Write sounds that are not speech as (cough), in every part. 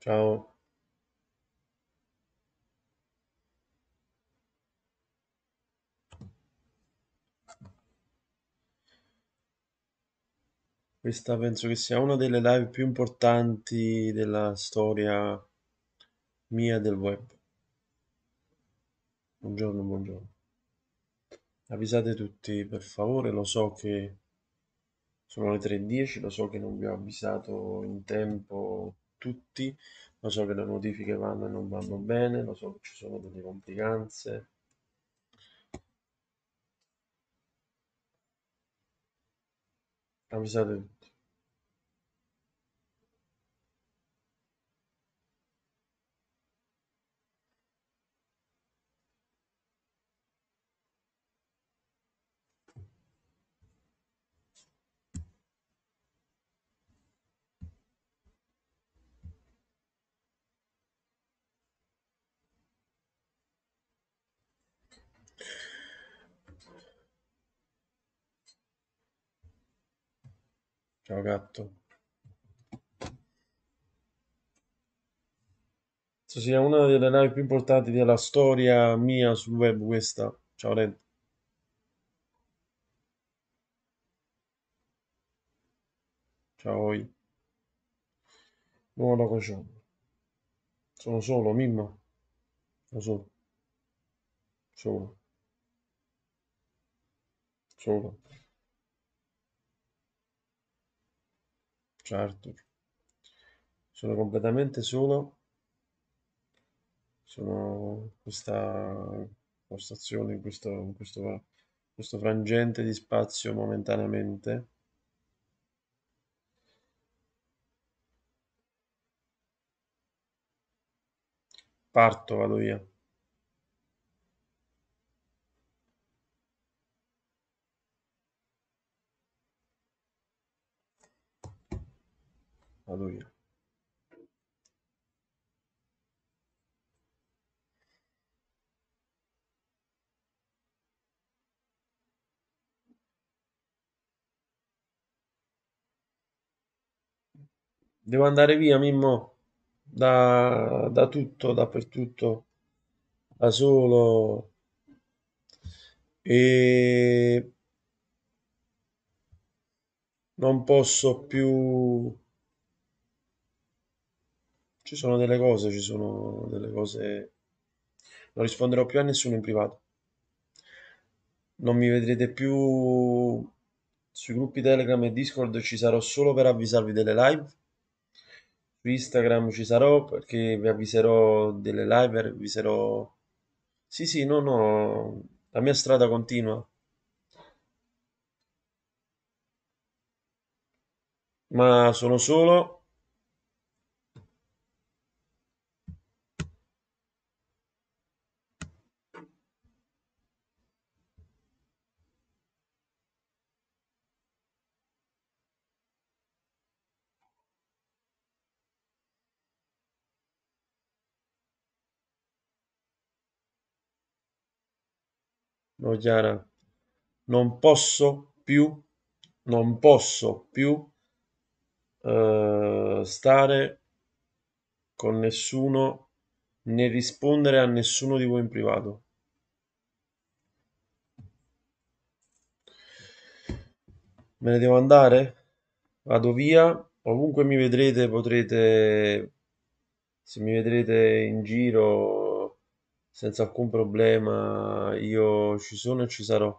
Ciao. Questa penso che sia una delle live più importanti della storia mia del web. Buongiorno, buongiorno. Avvisate tutti per favore, lo so che sono le 3.10, lo so che non vi ho avvisato in tempo tutti, lo so che le modifiche vanno e non vanno bene, lo so che ci sono delle complicanze. Avvisate Ciao gatto. Questa sia una delle navi più importanti della storia mia sul web questa. Ciao Red. Ciao Oi. Nuova cocione. Sono solo, Mimmo. Sono solo. Solo. Solo. Arthur. Sono completamente solo. Sono in questa postazione, in questo, in questo, in questo frangente di spazio momentaneamente. Parto, vado via. Vado via. Devo andare via, Mimmo, da, da tutto, dappertutto, da solo. E non posso più ci sono delle cose, ci sono delle cose... Non risponderò più a nessuno in privato. Non mi vedrete più sui gruppi Telegram e Discord, ci sarò solo per avvisarvi delle live. Su Instagram ci sarò perché vi avviserò delle live, vi avviserò... Sì, sì, no, no, la mia strada continua. Ma sono solo Giara. Non posso più, non posso più eh, stare con nessuno né rispondere a nessuno di voi in privato. Me ne devo andare? Vado via. Ovunque mi vedrete potrete, se mi vedrete in giro senza alcun problema. Io ci sono e ci sarò.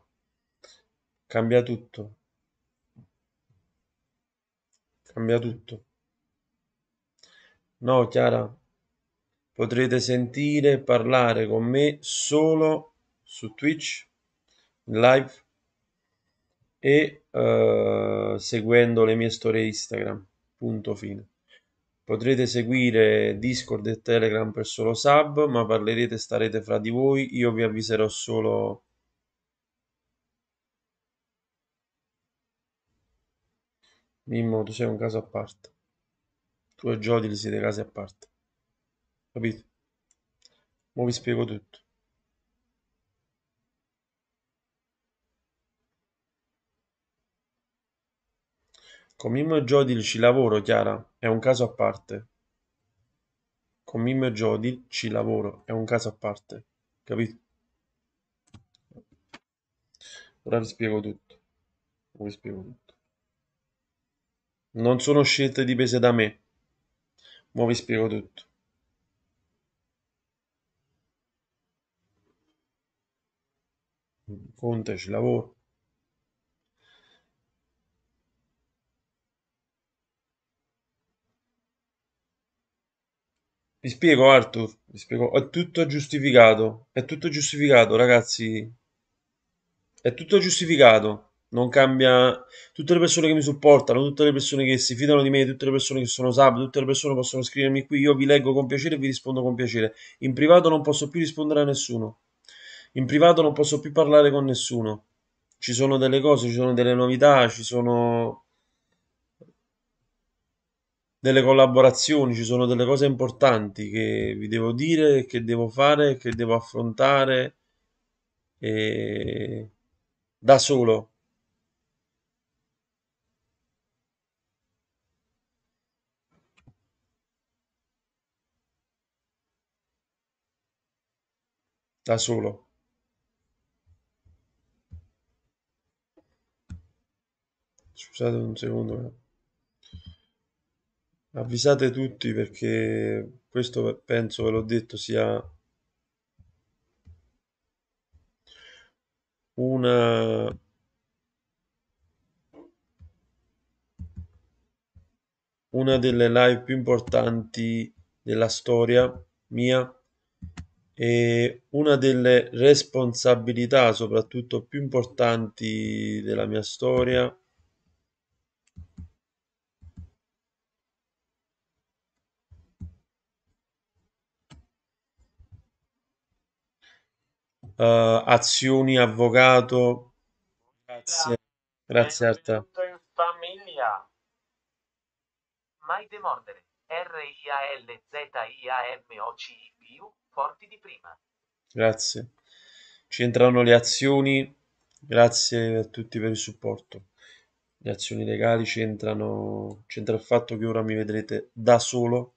Cambia tutto. Cambia tutto. No, Chiara, potrete sentire e parlare con me solo su Twitch, live e uh, seguendo le mie storie Instagram. Punto fine. Potrete seguire Discord e Telegram per solo sub, ma parlerete e starete fra di voi. Io vi avviserò solo Mimmo, tu sei un caso a parte. Tu e Jodil siete casi a parte. Capito? Ora vi spiego tutto. Con Mimmo e Jodil ci lavoro, Chiara, è un caso a parte. Con Mimmo e Jodil ci lavoro, è un caso a parte. Capito? Ora vi spiego tutto. Vi spiego tutto. Non sono scelte dipese da me. Ma vi spiego tutto. Conte ci lavoro. Vi spiego, Arthur. Vi spiego. È tutto giustificato. È tutto giustificato, ragazzi. È tutto giustificato. Non cambia. Tutte le persone che mi supportano, tutte le persone che si fidano di me, tutte le persone che sono sub, tutte le persone possono scrivermi qui. Io vi leggo con piacere e vi rispondo con piacere. In privato non posso più rispondere a nessuno. In privato non posso più parlare con nessuno. Ci sono delle cose, ci sono delle novità, ci sono delle collaborazioni, ci sono delle cose importanti che vi devo dire, che devo fare, che devo affrontare e... da solo. Da solo. Scusate un secondo. Avvisate tutti perché questo penso ve l'ho detto sia una una delle live più importanti della storia mia e una delle responsabilità soprattutto più importanti della mia storia eh, azioni avvocato. Grazie, grazie Arta. in famiglia. Mai demordere. R-I-A-L-Z-I-A-M-O-C-I-P-U, forti di prima. Grazie. Ci entrano le azioni. Grazie a tutti per il supporto. Le azioni legali c'entrano, c'entra il fatto che ora mi vedrete da solo,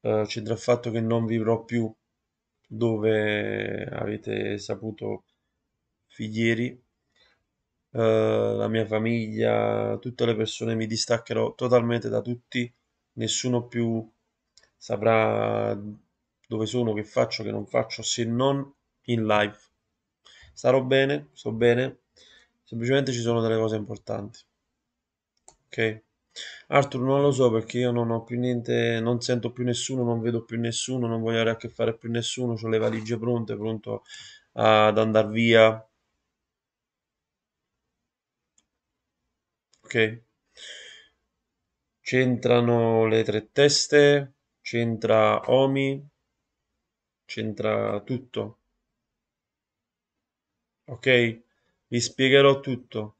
eh, c'entra il fatto che non vivrò più dove avete saputo ieri uh, eh, la mia famiglia, tutte le persone mi distaccherò totalmente da tutti, nessuno più saprà dove sono, che faccio, che non faccio, se non in live. Starò bene, sto bene, semplicemente ci sono delle cose importanti. Ok? Arthur non lo so perché io non ho più niente, non sento più nessuno, non vedo più nessuno, non voglio avere a che fare più nessuno, ho le valigie pronte, pronto ad andare via. Ok. C'entrano le tre teste, c'entra Omi, c'entra tutto. Ok? Vi spiegherò tutto.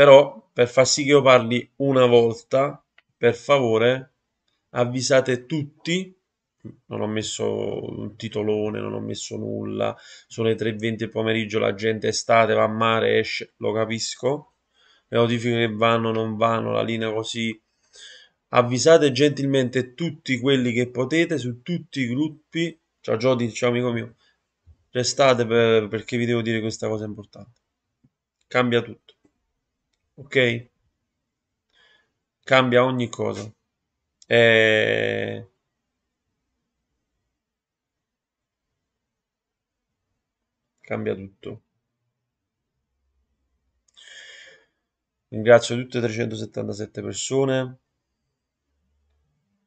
Però per far sì che io parli una volta, per favore, avvisate tutti. Non ho messo un titolone, non ho messo nulla. Sono le 3.20 del pomeriggio, la gente è estate, va a mare, esce, lo capisco. Le notifiche che vanno, non vanno, la linea così. Avvisate gentilmente tutti quelli che potete su tutti i gruppi. Ciao Jody, ciao amico mio. Restate per, perché vi devo dire questa cosa importante. Cambia tutto ok? Cambia ogni cosa. E... Eh, cambia tutto. Ringrazio tutte 377 persone,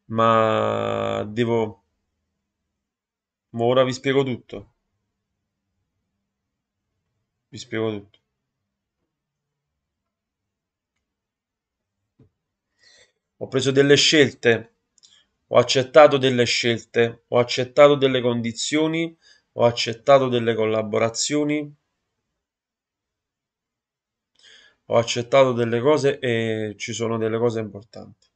ma devo... Ma ora vi spiego tutto. Vi spiego tutto. ho preso delle scelte, ho accettato delle scelte, ho accettato delle condizioni, ho accettato delle collaborazioni, ho accettato delle cose e ci sono delle cose importanti.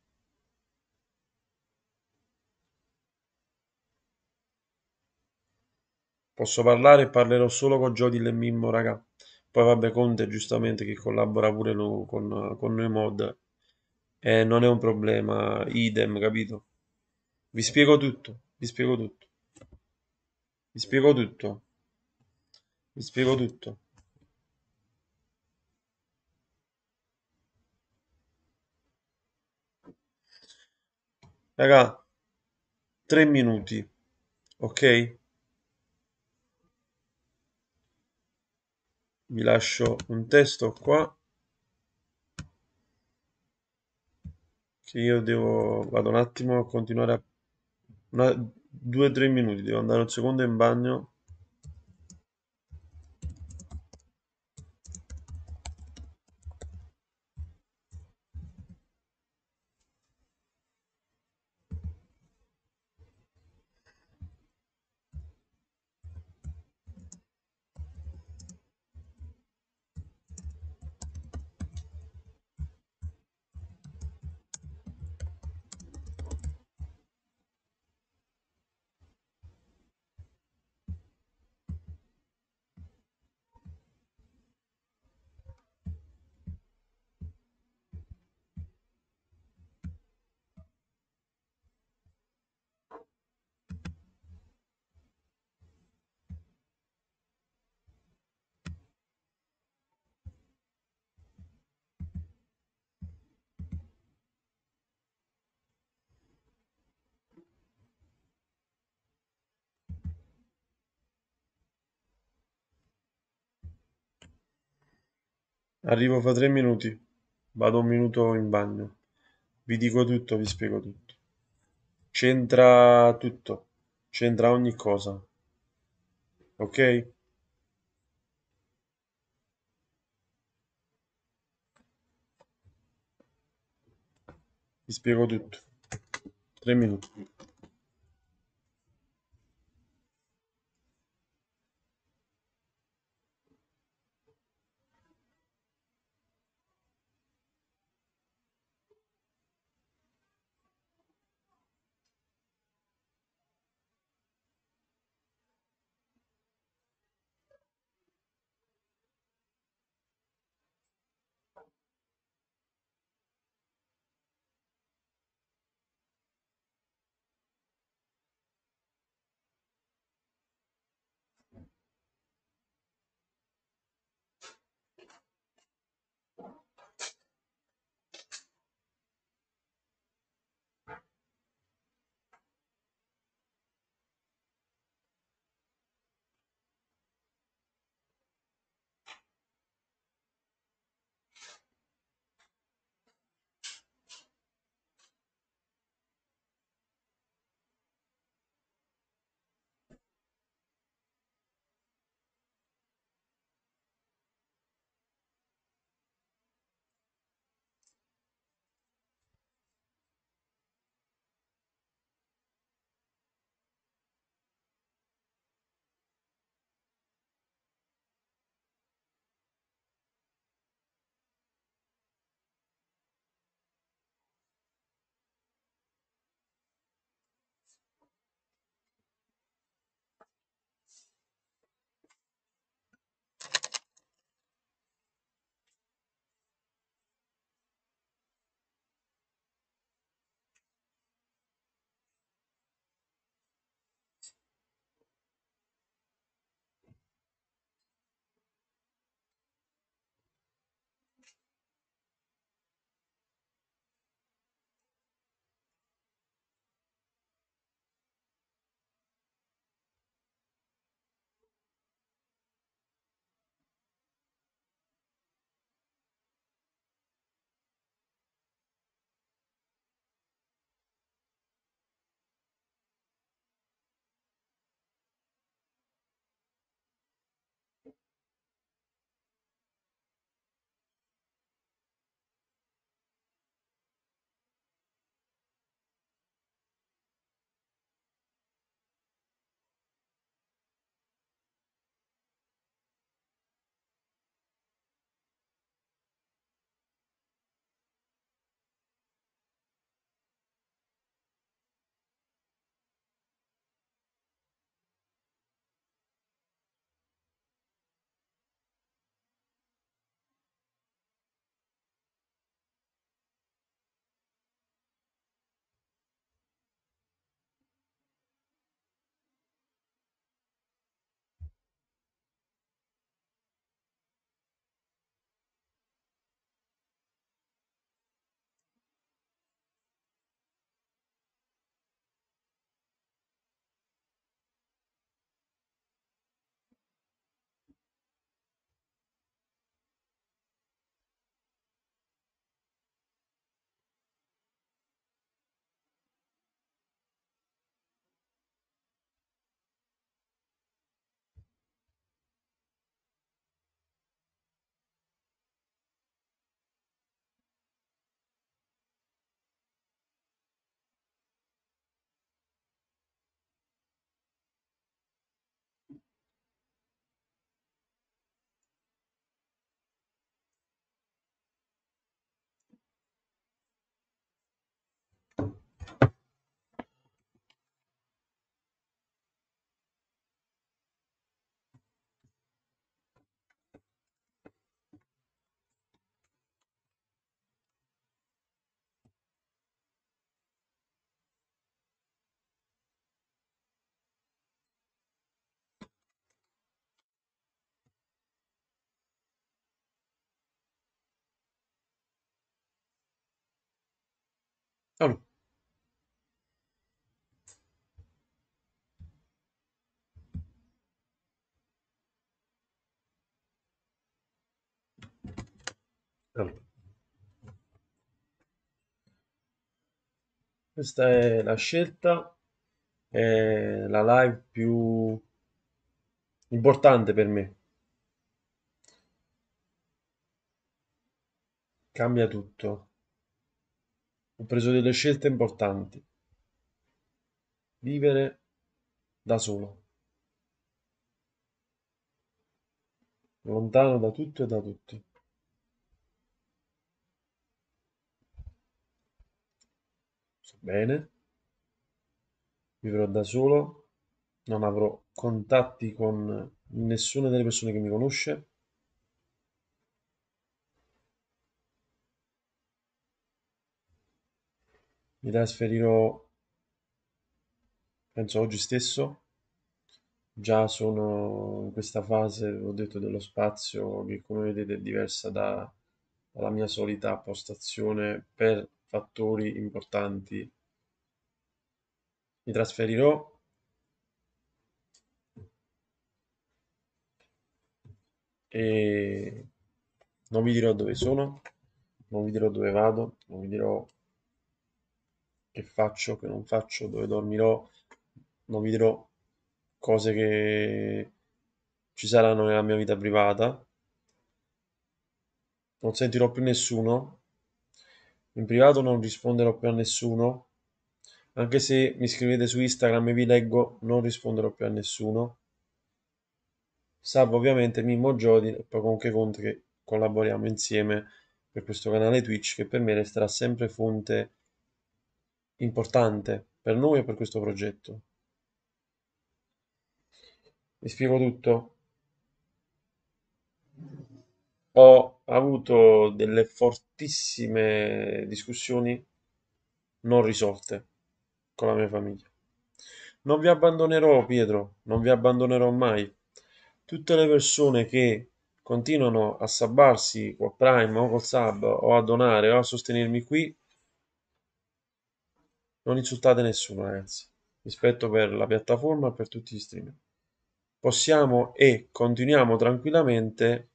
Posso parlare e parlerò solo con Jodil e Mimmo, raga. Poi vabbè, Conte giustamente che collabora pure con, con noi mod eh, non è un problema, idem, capito? Vi spiego tutto, vi spiego tutto. Vi spiego tutto. Vi spiego tutto. Raga, tre minuti, ok? Vi lascio un testo qua. io devo, vado un attimo a continuare a... Una, due o tre minuti, devo andare un secondo in bagno. Arrivo fra tre minuti. Vado un minuto in bagno. Vi dico tutto, vi spiego tutto. C'entra tutto. C'entra ogni cosa. Ok? Vi spiego tutto. Tre minuti. Oh. Allora. Questa è la scelta, è la live più importante per me. Cambia tutto ho preso delle scelte importanti. Vivere da solo, lontano da tutto e da tutti. Sto bene, vivrò da solo, non avrò contatti con nessuna delle persone che mi conosce mi trasferirò penso oggi stesso già sono in questa fase ho detto dello spazio che come vedete è diversa da, dalla mia solita postazione per fattori importanti mi trasferirò e non vi dirò dove sono non vi dirò dove vado non vi dirò che faccio, che non faccio, dove dormirò, non vi dirò cose che ci saranno nella mia vita privata, non sentirò più nessuno, in privato non risponderò più a nessuno, anche se mi scrivete su Instagram e vi leggo, non risponderò più a nessuno. Salvo ovviamente Mimmo Jodi e poi comunque con che collaboriamo insieme per questo canale Twitch che per me resterà sempre fonte di importante per noi e per questo progetto. Vi spiego tutto. Ho avuto delle fortissime discussioni non risolte con la mia famiglia. Non vi abbandonerò, Pietro, non vi abbandonerò mai. Tutte le persone che continuano a sabbarsi col Prime o col Sub o a donare o a sostenermi qui non insultate nessuno, ragazzi. Rispetto per la piattaforma e per tutti gli streamer. Possiamo e continuiamo tranquillamente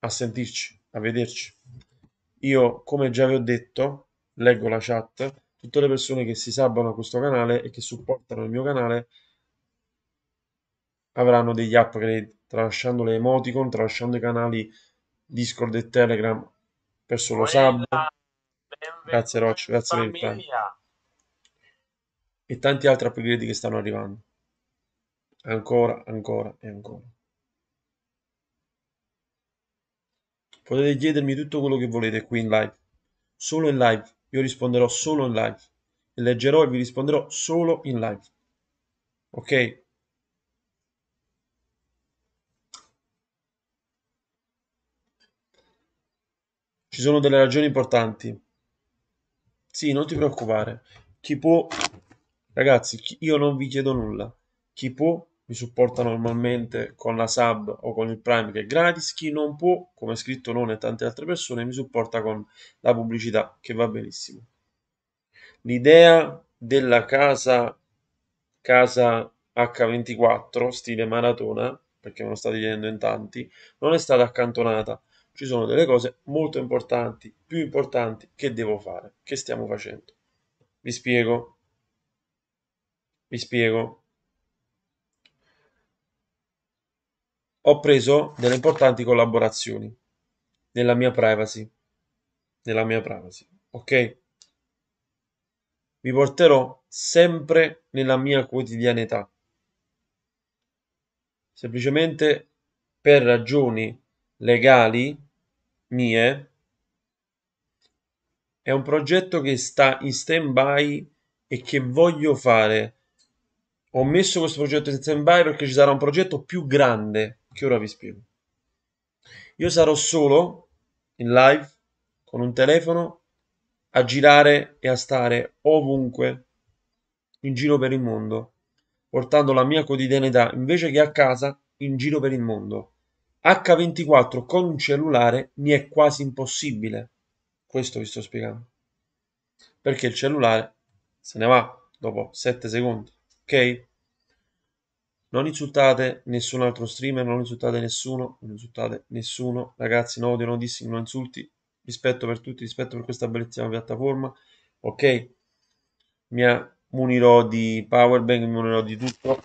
a sentirci, a vederci. Io, come già vi ho detto, leggo la chat, tutte le persone che si sabbano a questo canale e che supportano il mio canale avranno degli upgrade tralasciando le emoticon, tralasciando i canali Discord e Telegram per solo Buona. Grazie Roch, grazie per il tempo e tanti altri upgrade che stanno arrivando. Ancora, ancora e ancora. Potete chiedermi tutto quello che volete qui in live, solo in live. Io risponderò solo in live. E leggerò e vi risponderò solo in live. Ok? Ci sono delle ragioni importanti. Sì, non ti preoccupare. Chi può Ragazzi, io non vi chiedo nulla. Chi può mi supporta normalmente con la sub o con il Prime che è gratis, chi non può, come scritto non e tante altre persone, mi supporta con la pubblicità che va benissimo. L'idea della casa casa H24 stile maratona, perché me lo state chiedendo in tanti, non è stata accantonata. Ci sono delle cose molto importanti, più importanti che devo fare, che stiamo facendo. Vi spiego. Vi spiego. Ho preso delle importanti collaborazioni nella mia privacy. Nella mia privacy, ok? Vi porterò sempre nella mia quotidianità. Semplicemente per ragioni legali mie è un progetto che sta in stand by e che voglio fare ho messo questo progetto in stand-by perché ci sarà un progetto più grande, che ora vi spiego. Io sarò solo in live con un telefono a girare e a stare ovunque in giro per il mondo, portando la mia quotidianità invece che a casa in giro per il mondo. H24 con un cellulare mi è quasi impossibile. Questo vi sto spiegando. Perché il cellulare se ne va dopo 7 secondi. Ok? Non insultate nessun altro streamer, non insultate nessuno, non insultate nessuno. Ragazzi, no odio, no dissing, no insulti. Rispetto per tutti, rispetto per questa bellissima piattaforma. Ok? Mi munirò di powerbank, mi munirò di tutto.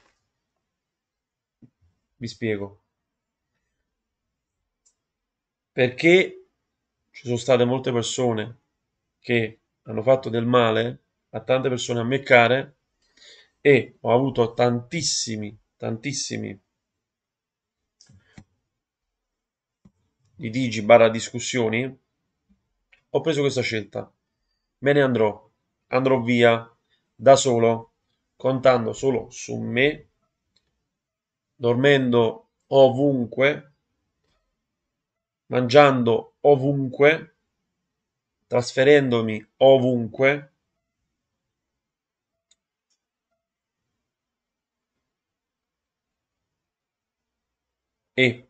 Vi spiego. Perché ci sono state molte persone che hanno fatto del male a tante persone a me care e ho avuto tantissimi tantissimi litigi barra discussioni, ho preso questa scelta. Me ne andrò, andrò via da solo, contando solo su me, dormendo ovunque, mangiando ovunque, trasferendomi ovunque E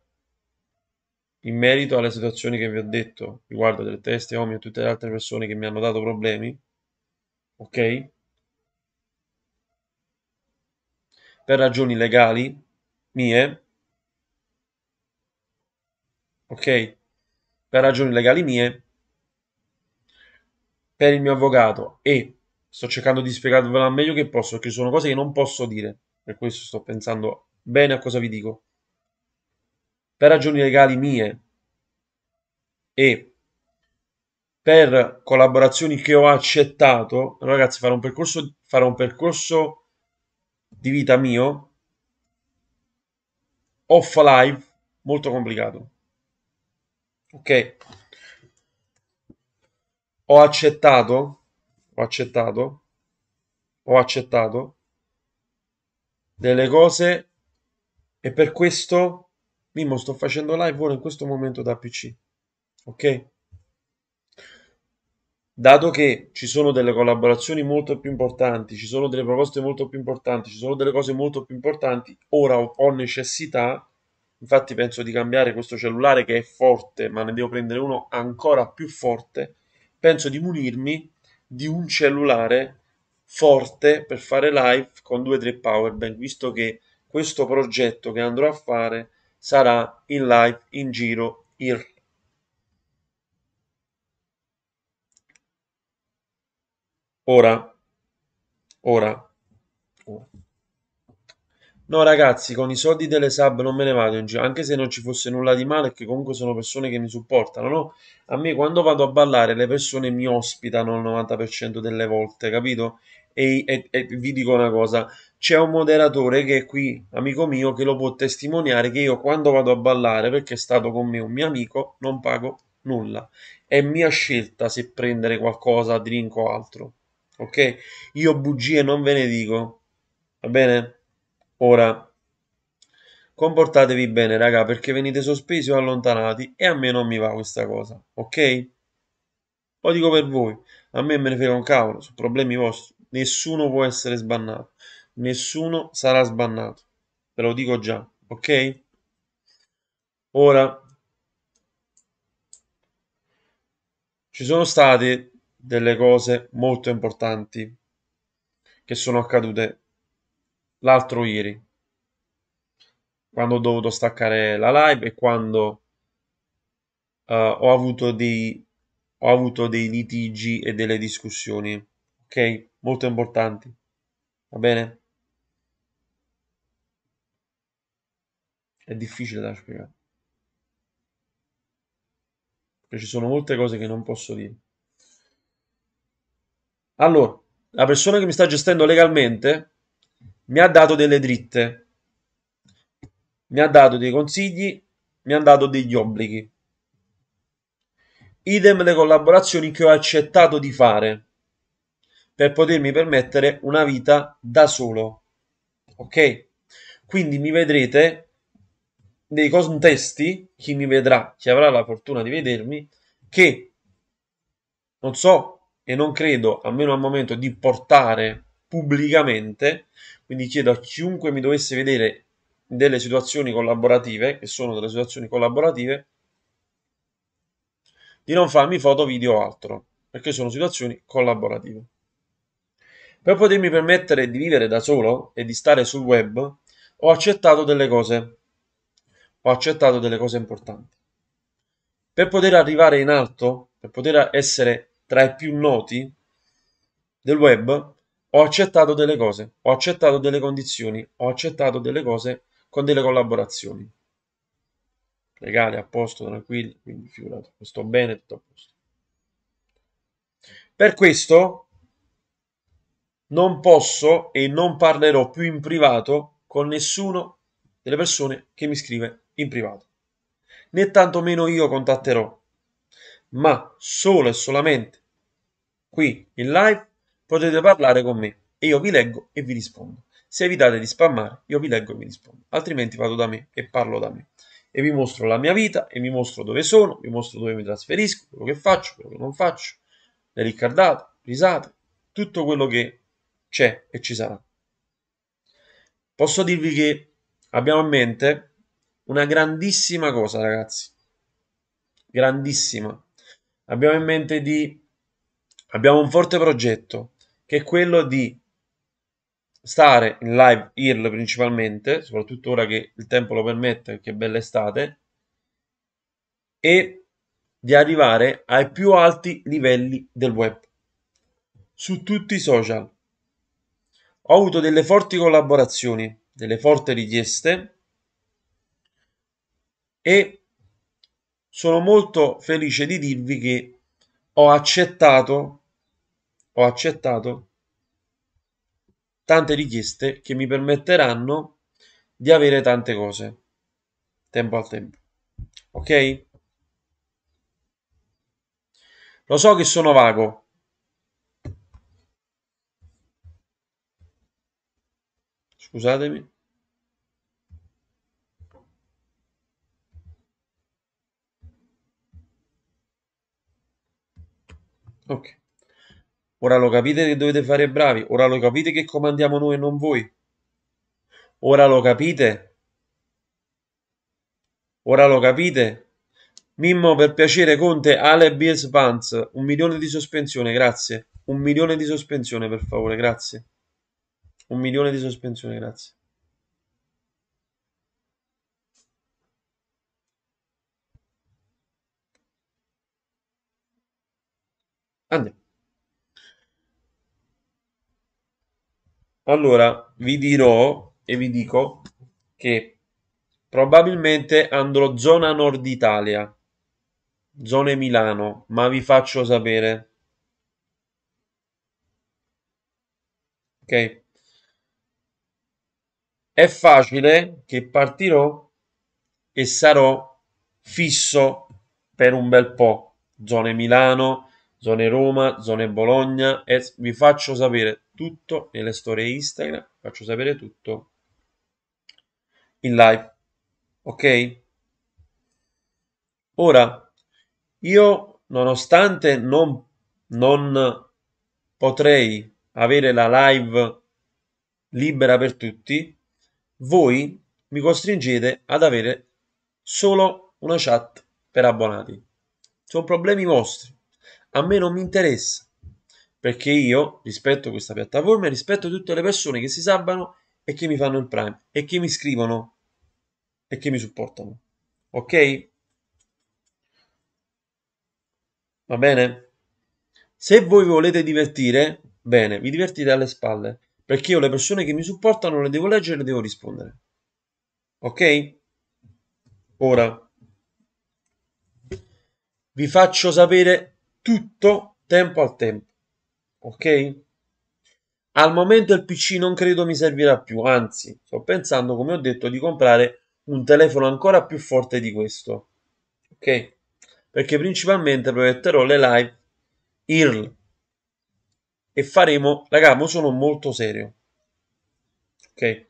in merito alle situazioni che vi ho detto riguardo delle teste, omi e tutte le altre persone che mi hanno dato problemi, ok? Per ragioni legali mie, ok? Per ragioni legali mie, per il mio avvocato e sto cercando di spiegarvela meglio che posso, perché sono cose che non posso dire, per questo sto pensando bene a cosa vi dico per ragioni legali mie e per collaborazioni che ho accettato, ragazzi, farò un percorso, farò un percorso di vita mio off live molto complicato. Ok. Ho accettato, ho accettato, ho accettato delle cose e per questo Mimmo, sto facendo live ora in questo momento da PC. Ok? Dato che ci sono delle collaborazioni molto più importanti, ci sono delle proposte molto più importanti, ci sono delle cose molto più importanti, ora ho, necessità, infatti penso di cambiare questo cellulare che è forte, ma ne devo prendere uno ancora più forte, penso di munirmi di un cellulare forte per fare live con due o tre powerbank, visto che questo progetto che andrò a fare sarà in live in giro il ora ora No ragazzi, con i soldi delle sub non me ne vado in giro, anche se non ci fosse nulla di male, che comunque sono persone che mi supportano, no? A me quando vado a ballare le persone mi ospitano il 90% delle volte, capito? E, e, e, vi dico una cosa, c'è un moderatore che è qui, amico mio, che lo può testimoniare che io quando vado a ballare, perché è stato con me un mio amico, non pago nulla. È mia scelta se prendere qualcosa, drink o altro. Ok? Io bugie non ve ne dico. Va bene? Ora, comportatevi bene, raga, perché venite sospesi o allontanati e a me non mi va questa cosa. Ok? Lo dico per voi. A me me ne frega un cavolo, sono problemi vostri. Nessuno può essere sbannato. Nessuno sarà sbannato. Ve lo dico già, ok? Ora, ci sono state delle cose molto importanti che sono accadute l'altro ieri, quando ho dovuto staccare la live e quando uh, ho, avuto dei, ho avuto dei litigi e delle discussioni. Ok? molto importanti. Va bene? È difficile da spiegare. Perché ci sono molte cose che non posso dire. Allora, la persona che mi sta gestendo legalmente mi ha dato delle dritte, mi ha dato dei consigli, mi ha dato degli obblighi. Idem le collaborazioni che ho accettato di fare per potermi permettere una vita da solo. Ok? Quindi mi vedrete nei contesti, chi mi vedrà, chi avrà la fortuna di vedermi, che non so e non credo, almeno al momento, di portare pubblicamente. Quindi chiedo a chiunque mi dovesse vedere delle situazioni collaborative, che sono delle situazioni collaborative, di non farmi foto, video o altro, perché sono situazioni collaborative. Per potermi permettere di vivere da solo e di stare sul web, ho accettato delle cose. Ho accettato delle cose importanti. Per poter arrivare in alto, per poter essere tra i più noti del web, ho accettato delle cose, ho accettato delle condizioni, ho accettato delle cose con delle collaborazioni. Legali, a posto, tranquilli, quindi figurato, sto bene, tutto a posto. Per questo non posso e non parlerò più in privato con nessuno delle persone che mi scrive in privato, né tantomeno io contatterò, ma solo e solamente qui in live potete parlare con me e io vi leggo e vi rispondo. Se evitate di spammare, io vi leggo e vi rispondo, altrimenti vado da me e parlo da me e vi mostro la mia vita e vi mostro dove sono, vi mostro dove mi trasferisco, quello che faccio, quello che non faccio, le riccardate, risate, tutto quello che c'è e ci sarà. Posso dirvi che abbiamo in mente una grandissima cosa, ragazzi. Grandissima. Abbiamo in mente di abbiamo un forte progetto che è quello di stare in live IRL principalmente, soprattutto ora che il tempo lo permette, che bella estate, e di arrivare ai più alti livelli del web su tutti i social ho avuto delle forti collaborazioni, delle forti richieste e sono molto felice di dirvi che ho accettato, ho accettato tante richieste che mi permetteranno di avere tante cose tempo al tempo. Ok? Lo so che sono vago, Scusatemi. Ok. Ora lo capite che dovete fare bravi. Ora lo capite che comandiamo noi e non voi. Ora lo capite? Ora lo capite? Mimmo, per piacere, Conte, Ale, Beers, Vance. Un milione di sospensione, grazie. Un milione di sospensione, per favore, grazie. Un milione di sospensioni, grazie. Andiamo. Allora, vi dirò e vi dico che probabilmente andrò zona nord Italia, zone Milano, ma vi faccio sapere. Ok? è facile che partirò e sarò fisso per un bel po'. Zone Milano, zone Roma, zone Bologna e vi faccio sapere tutto nelle storie Instagram, faccio sapere tutto in live. Ok? Ora, io nonostante non, non potrei avere la live libera per tutti, voi mi costringete ad avere solo una chat per abbonati. Sono problemi vostri. A me non mi interessa perché io rispetto questa piattaforma e rispetto tutte le persone che si sabbano e che mi fanno il prime e che mi scrivono e che mi supportano. Ok? Va bene? Se voi volete divertire, bene, vi divertite alle spalle. Perché io le persone che mi supportano le devo leggere e le devo rispondere. Ok? Ora vi faccio sapere tutto tempo al tempo. Ok? Al momento il PC non credo mi servirà più, anzi, sto pensando, come ho detto, di comprare un telefono ancora più forte di questo. Ok? Perché principalmente proietterò le live IRL e faremo, raga, mo sono molto serio. Ok?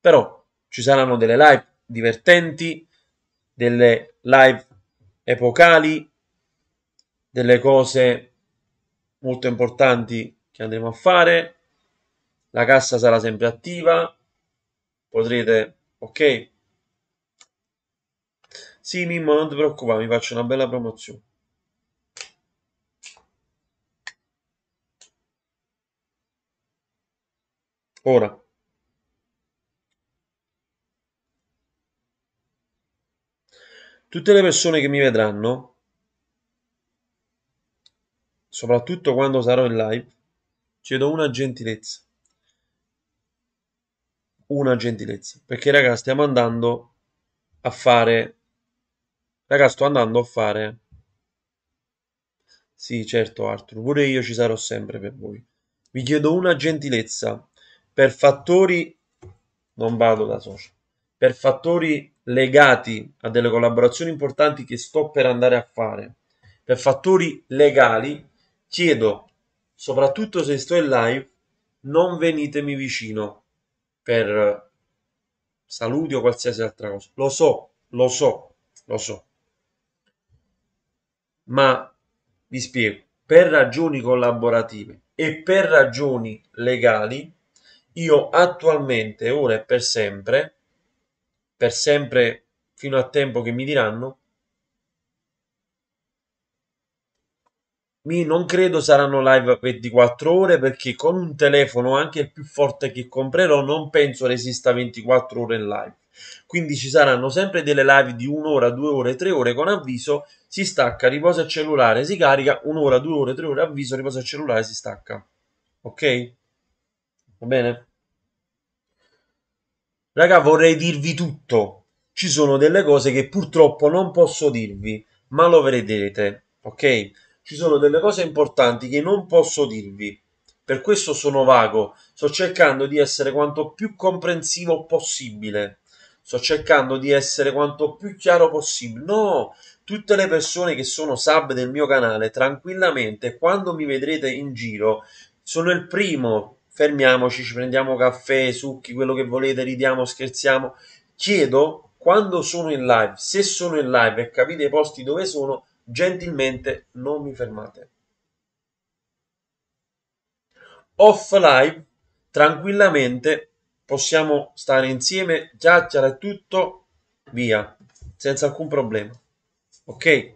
Però ci saranno delle live divertenti, delle live epocali, delle cose molto importanti che andremo a fare. La cassa sarà sempre attiva. Potrete, ok? Sì, Mimmo, non ti preoccupare, mi faccio una bella promozione. Ora. Tutte le persone che mi vedranno, soprattutto quando sarò in live, chiedo una gentilezza. Una gentilezza. Perché raga, stiamo andando a fare... Raga, sto andando a fare... Sì, certo, Arthur, pure io ci sarò sempre per voi. Vi chiedo una gentilezza per fattori non vado da social per fattori legati a delle collaborazioni importanti che sto per andare a fare per fattori legali chiedo soprattutto se sto in live non venitemi vicino per saluti o qualsiasi altra cosa lo so lo so lo so ma vi spiego per ragioni collaborative e per ragioni legali io attualmente, ora e per sempre, per sempre fino a tempo che mi diranno, mi non credo saranno live 24 ore perché con un telefono anche il più forte che comprerò non penso resista 24 ore in live. Quindi ci saranno sempre delle live di un'ora, due ore, tre ore con avviso, si stacca, riposa il cellulare, si carica, un'ora, due ore, tre ore, avviso, riposa il cellulare, si stacca. Ok? Va bene? Raga, vorrei dirvi tutto. Ci sono delle cose che purtroppo non posso dirvi, ma lo vedrete, ok? Ci sono delle cose importanti che non posso dirvi. Per questo sono vago, sto cercando di essere quanto più comprensivo possibile. Sto cercando di essere quanto più chiaro possibile. No, tutte le persone che sono sub del mio canale, tranquillamente, quando mi vedrete in giro, sono il primo fermiamoci, ci prendiamo caffè, succhi, quello che volete, ridiamo, scherziamo. Chiedo quando sono in live, se sono in live e capite i posti dove sono, gentilmente non mi fermate. Off live, tranquillamente possiamo stare insieme, chiacchiera tutto, via, senza alcun problema. Ok?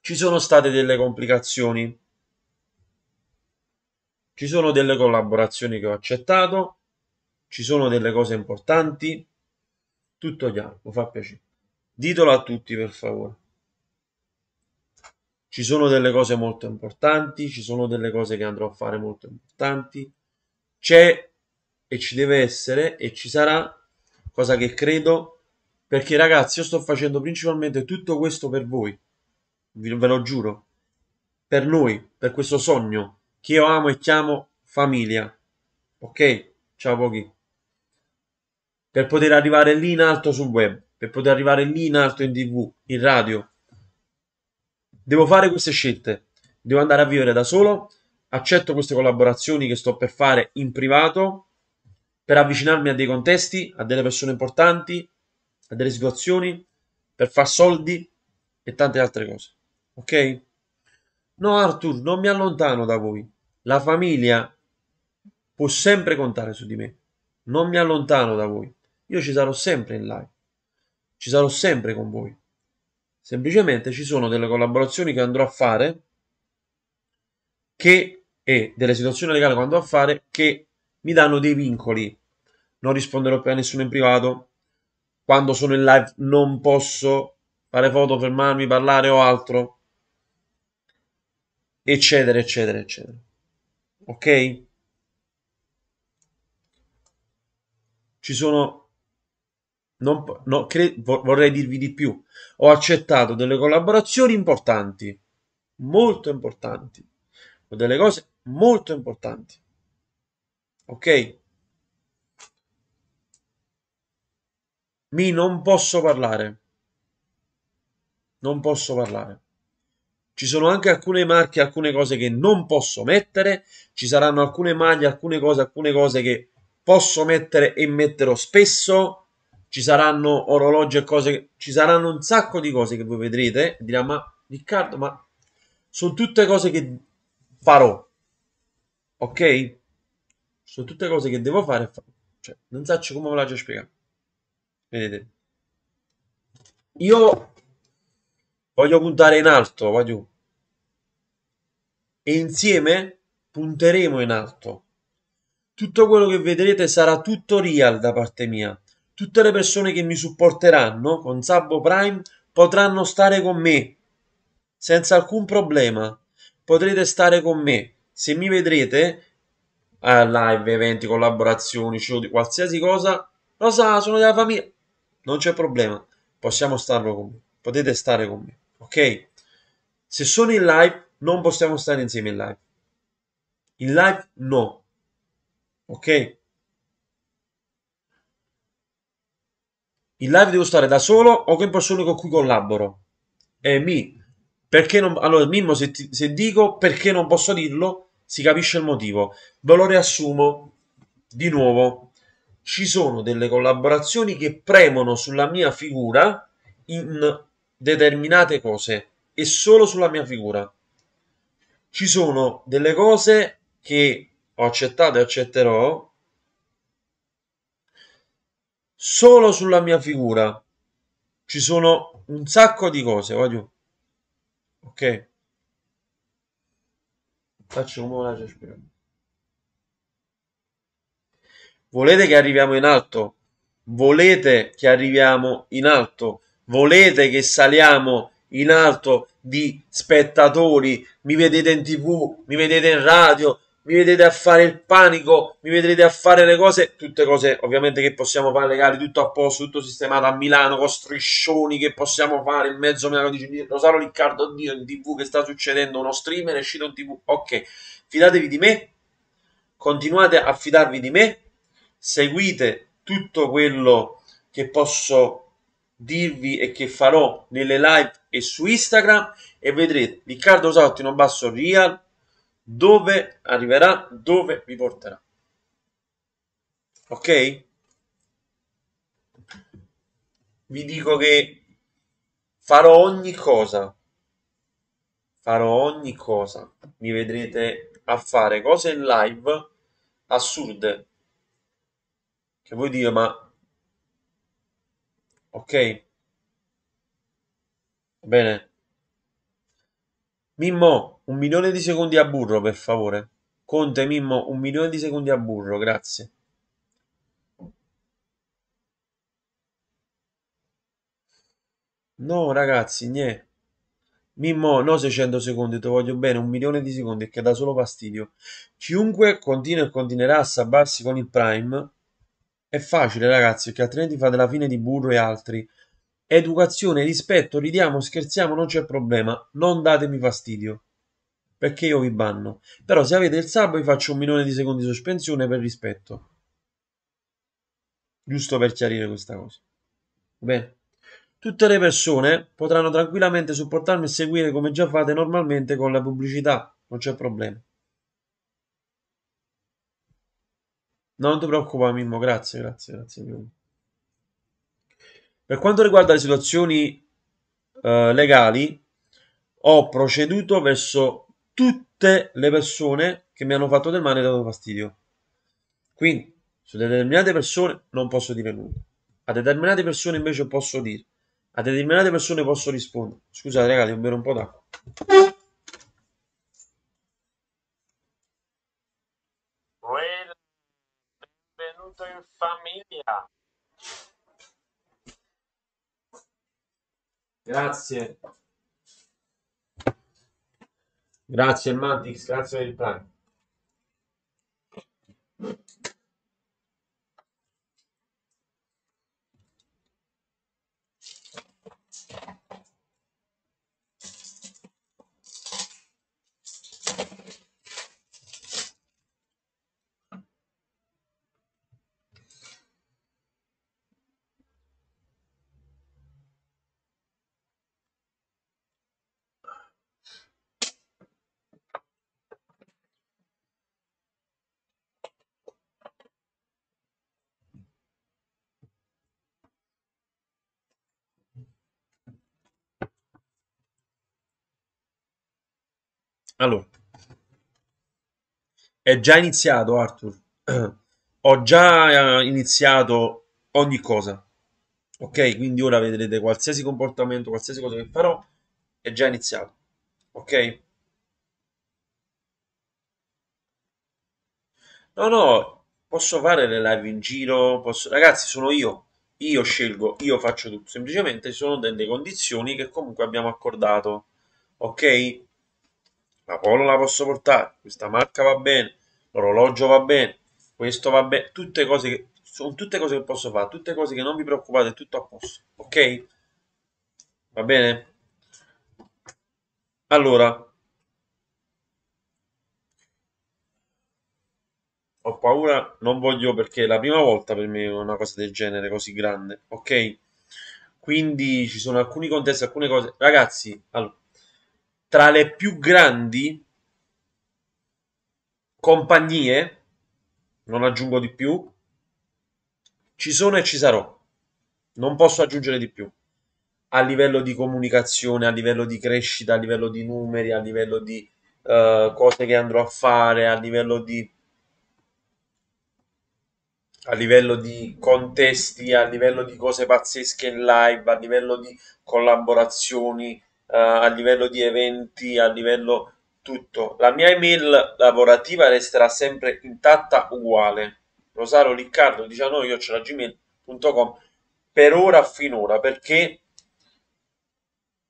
Ci sono state delle complicazioni ci sono delle collaborazioni che ho accettato, ci sono delle cose importanti, tutto chiaro, mi fa piacere. Ditelo a tutti per favore. Ci sono delle cose molto importanti, ci sono delle cose che andrò a fare molto importanti. C'è e ci deve essere e ci sarà, cosa che credo, perché ragazzi io sto facendo principalmente tutto questo per voi, ve lo giuro, per noi, per questo sogno che io amo e chiamo famiglia. Ok? Ciao pochi. Per poter arrivare lì in alto sul web, per poter arrivare lì in alto in tv, in radio. Devo fare queste scelte. Devo andare a vivere da solo. Accetto queste collaborazioni che sto per fare in privato per avvicinarmi a dei contesti, a delle persone importanti, a delle situazioni, per far soldi e tante altre cose. Ok? No, Arthur, non mi allontano da voi. La famiglia può sempre contare su di me. Non mi allontano da voi. Io ci sarò sempre in live. Ci sarò sempre con voi. Semplicemente ci sono delle collaborazioni che andrò a fare che, e delle situazioni legali che andrò a fare che mi danno dei vincoli. Non risponderò più a nessuno in privato. Quando sono in live non posso fare foto, fermarmi, parlare o altro. Eccetera, eccetera, eccetera ok? Ci sono... Non, no, cre... vorrei dirvi di più. Ho accettato delle collaborazioni importanti, molto importanti, delle cose molto importanti, ok? Mi non posso parlare. Non posso parlare. Ci sono anche alcune marche, alcune cose che non posso mettere, ci saranno alcune maglie, alcune cose, alcune cose che posso mettere e metterò spesso, ci saranno orologi e cose, che... ci saranno un sacco di cose che voi vedrete, dirà ma Riccardo, ma sono tutte cose che farò, ok? Sono tutte cose che devo fare, cioè, non so come ve la già spiegare. Vedete? Io Voglio puntare in alto, voglio. E insieme punteremo in alto. Tutto quello che vedrete sarà tutto real da parte mia. Tutte le persone che mi supporteranno con Sabo Prime potranno stare con me senza alcun problema. Potrete stare con me. Se mi vedrete a live, eventi, collaborazioni, show di qualsiasi cosa, Rosa, sono della famiglia. Non c'è problema. Possiamo starlo con me. Potete stare con me ok? Se sono in live, non possiamo stare insieme in live. In live, no, ok? In live devo stare da solo o con persone con cui collaboro. E eh, mi, perché non, allora Mimmo, se, ti, se dico perché non posso dirlo, si capisce il motivo. Ve lo riassumo di nuovo. Ci sono delle collaborazioni che premono sulla mia figura in determinate cose e solo sulla mia figura. Ci sono delle cose che ho accettato e accetterò solo sulla mia figura. Ci sono un sacco di cose, voglio. Ok. Faccio un la respiro. Volete che arriviamo in alto? Volete che arriviamo in alto? volete che saliamo in alto di spettatori, mi vedete in tv, mi vedete in radio, mi vedete a fare il panico, mi vedrete a fare le cose, tutte cose ovviamente che possiamo fare legali, tutto a posto, tutto sistemato a Milano, con striscioni che possiamo fare in mezzo a Milano, dice Rosaro Riccardo, oddio in tv che sta succedendo, uno streamer è uscito in tv, ok, fidatevi di me, continuate a fidarvi di me, seguite tutto quello che posso dirvi e che farò nelle live e su Instagram e vedrete Riccardo Sautino Basso Real dove arriverà, dove vi porterà. Ok? Vi dico che farò ogni cosa. Farò ogni cosa. Mi vedrete a fare cose in live assurde. Che voi dite, ma ok? bene? Mimmo, un milione di secondi a burro, per favore. Conte, Mimmo, un milione di secondi a burro, grazie. No, ragazzi, niente. Mimmo, no 600 secondi, ti voglio bene, un milione di secondi che dà solo fastidio. Chiunque continua e continuerà a sabbarsi con il Prime è facile, ragazzi, che altrimenti fate la fine di Burro e altri. Educazione, rispetto, ridiamo, scherziamo, non c'è problema. Non datemi fastidio. Perché io vi banno. Però se avete il sabato vi faccio un milione di secondi di sospensione per rispetto. Giusto per chiarire questa cosa. Bene. Tutte le persone potranno tranquillamente supportarmi e seguire come già fate normalmente con la pubblicità. Non c'è problema. non ti preoccupare, Mimmo, grazie, grazie, grazie Mimmo. Per quanto riguarda le situazioni eh, legali, ho proceduto verso tutte le persone che mi hanno fatto del male e dato fastidio. Quindi, su determinate persone non posso dire nulla. A determinate persone invece posso dire. A determinate persone posso rispondere. Scusate ragazzi, un bere un po' d'acqua. Ildia. Grazie. Grazie Mantix, grazie per il plan. già iniziato Arthur (clears throat) ho già eh, iniziato ogni cosa ok quindi ora vedrete qualsiasi comportamento qualsiasi cosa che farò è già iniziato ok no no posso fare le live in giro posso... ragazzi sono io io scelgo io faccio tutto semplicemente sono delle condizioni che comunque abbiamo accordato ok la polo la posso portare questa marca va bene l'orologio va bene, questo va bene, tutte cose che sono tutte cose che posso fare, tutte cose che non vi preoccupate, tutto a posto, ok? Va bene? Allora, ho paura, non voglio perché è la prima volta per me una cosa del genere così grande, ok? Quindi ci sono alcuni contesti, alcune cose. Ragazzi, allora, tra le più grandi compagnie, non aggiungo di più, ci sono e ci sarò, non posso aggiungere di più a livello di comunicazione, a livello di crescita, a livello di numeri, a livello di uh, cose che andrò a fare, a livello di a livello di contesti, a livello di cose pazzesche in live, a livello di collaborazioni, uh, a livello di eventi, a livello tutto. La mia email lavorativa resterà sempre intatta, uguale. Rosario Riccardo 19 gmail.com per ora finora perché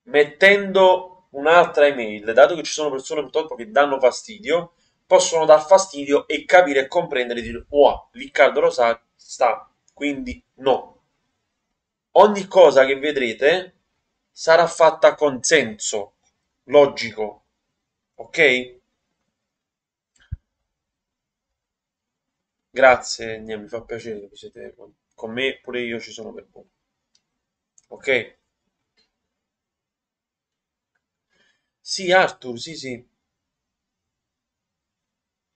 mettendo un'altra email, dato che ci sono persone purtroppo che danno fastidio, possono dar fastidio e capire e comprendere di dire wow, Riccardo Rosario sta, quindi no. Ogni cosa che vedrete sarà fatta con senso logico, ok? Grazie, Nia, mi fa piacere che siete con, con me, pure io ci sono per voi. Ok? Sì, Arthur, sì, sì.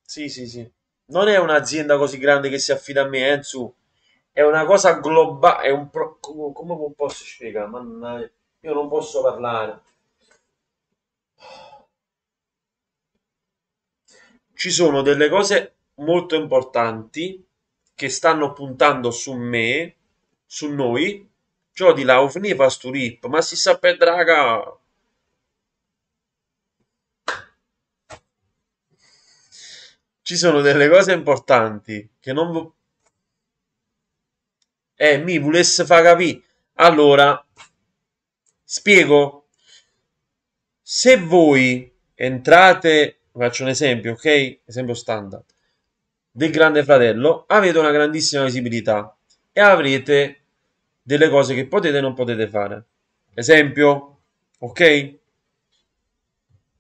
Sì, sì, sì. Non è un'azienda così grande che si affida a me, Enzo. È una cosa globale, è un pro... come, come posso spiegare? Mannaggia, io non posso parlare. ci sono delle cose molto importanti che stanno puntando su me, su noi. Ciò di Laufni stu rip, ma si sa per draga. Ci sono delle cose importanti che non... eh, mi volesse far capire. Allora, spiego. Se voi entrate faccio un esempio, ok? Esempio standard. Del Grande Fratello avete una grandissima visibilità e avrete delle cose che potete e non potete fare. Esempio, ok?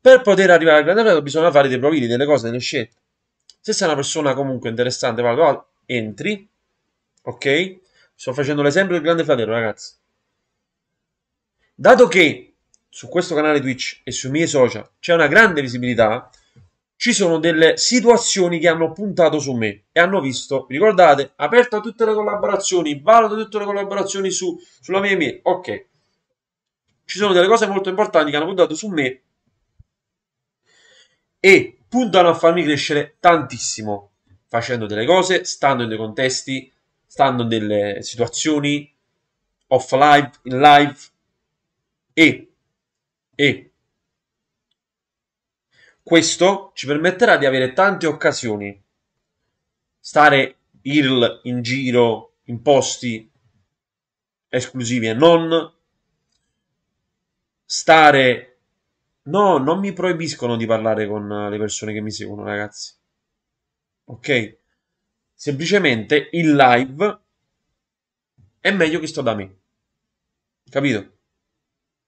Per poter arrivare al Grande Fratello bisogna fare dei profili, delle cose, delle scelte. Se sei una persona comunque interessante, vado, entri, ok? Sto facendo l'esempio del Grande Fratello, ragazzi. Dato che su questo canale Twitch e sui miei social c'è una grande visibilità, ci sono delle situazioni che hanno puntato su me e hanno visto, ricordate, aperto a tutte le collaborazioni, valuto tutte le collaborazioni su, sulla mia email, ok. Ci sono delle cose molto importanti che hanno puntato su me e puntano a farmi crescere tantissimo, facendo delle cose, stando in dei contesti, stando in delle situazioni, off live, in live e, e questo ci permetterà di avere tante occasioni. Stare il in giro, in posti esclusivi e non, stare... No, non mi proibiscono di parlare con eh, le persone che mi seguono, ragazzi. Ok? Semplicemente il live è meglio che sto da me. Capito?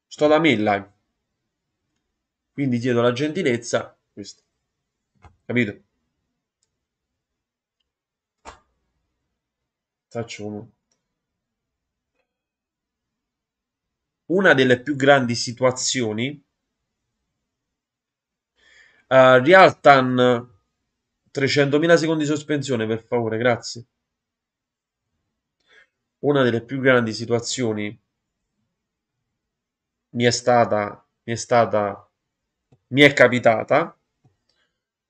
Sto da me in live. Quindi chiedo la gentilezza, questo. Capito? Faccio uno. Una delle più grandi situazioni Uh, Rialtan 300.000 secondi di sospensione, per favore, grazie. Una delle più grandi situazioni mi è stata, mi è stata mi è capitata,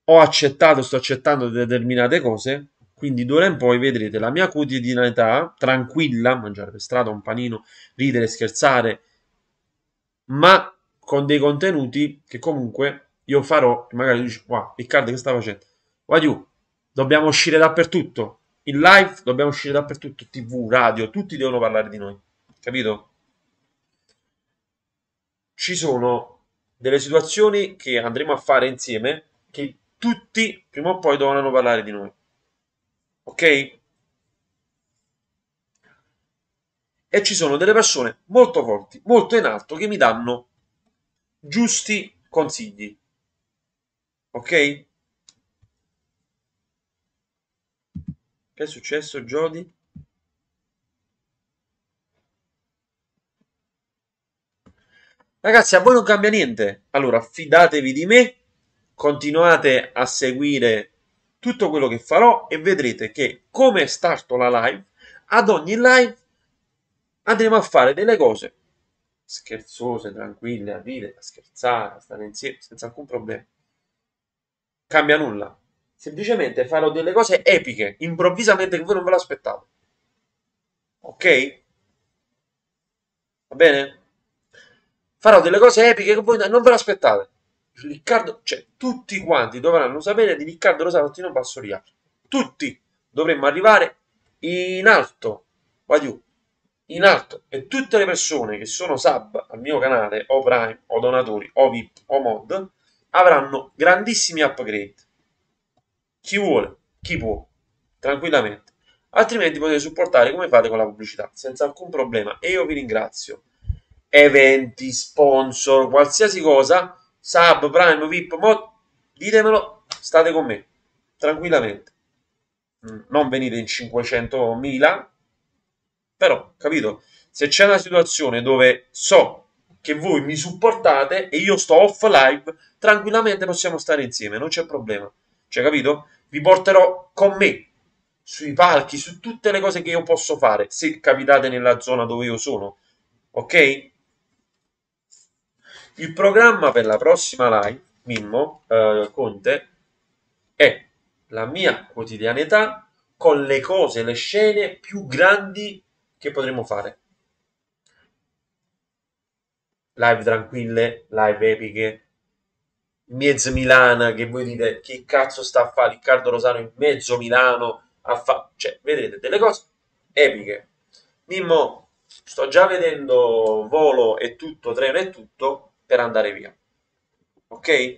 ho accettato, sto accettando determinate cose, quindi d'ora in poi vedrete la mia quotidianità tranquilla, mangiare per strada un panino, ridere, scherzare, ma con dei contenuti che comunque io farò, magari dici, wow, Riccardo che sta facendo? Guadiù, dobbiamo uscire dappertutto, in live dobbiamo uscire dappertutto, tv, radio, tutti devono parlare di noi, capito? Ci sono delle situazioni che andremo a fare insieme che tutti prima o poi dovranno parlare di noi. Ok? E ci sono delle persone molto forti, molto in alto, che mi danno giusti consigli. Ok? Che è successo, Jody? Ragazzi, a voi non cambia niente. Allora, fidatevi di me, continuate a seguire tutto quello che farò e vedrete che come starto la live, ad ogni live andremo a fare delle cose scherzose, tranquille, a ridere, a scherzare, a stare insieme senza alcun problema. Cambia nulla. Semplicemente farò delle cose epiche, improvvisamente che voi non ve l'aspettate. Ok? Va bene? farò delle cose epiche che voi non ve l'aspettate. Riccardo, cioè tutti quanti dovranno sapere di Riccardo Rosato Rosatino Bassoria. Tutti dovremmo arrivare in alto, Guadiù, in alto. E tutte le persone che sono sub al mio canale, o Prime, o donatori, o VIP, o mod, avranno grandissimi upgrade. Chi vuole, chi può, tranquillamente. Altrimenti potete supportare come fate con la pubblicità, senza alcun problema. E io vi ringrazio eventi, sponsor, qualsiasi cosa, sub, prime, vip, mo, ditemelo, state con me, tranquillamente. Mm, non venite in 500.000, però, capito? Se c'è una situazione dove so che voi mi supportate e io sto off live, tranquillamente possiamo stare insieme, non c'è problema. Cioè, capito? Vi porterò con me sui palchi, su tutte le cose che io posso fare, se capitate nella zona dove io sono. Ok? Il programma per la prossima live, Mimmo eh, Conte, è la mia quotidianità con le cose, le scene più grandi che potremo fare. Live tranquille, live epiche, Miez Milana, che voi dite che cazzo sta a fare Riccardo Rosano in mezzo Milano a fare... cioè vedrete delle cose epiche Mimmo sto già vedendo volo e tutto treno e tutto per andare via. Ok?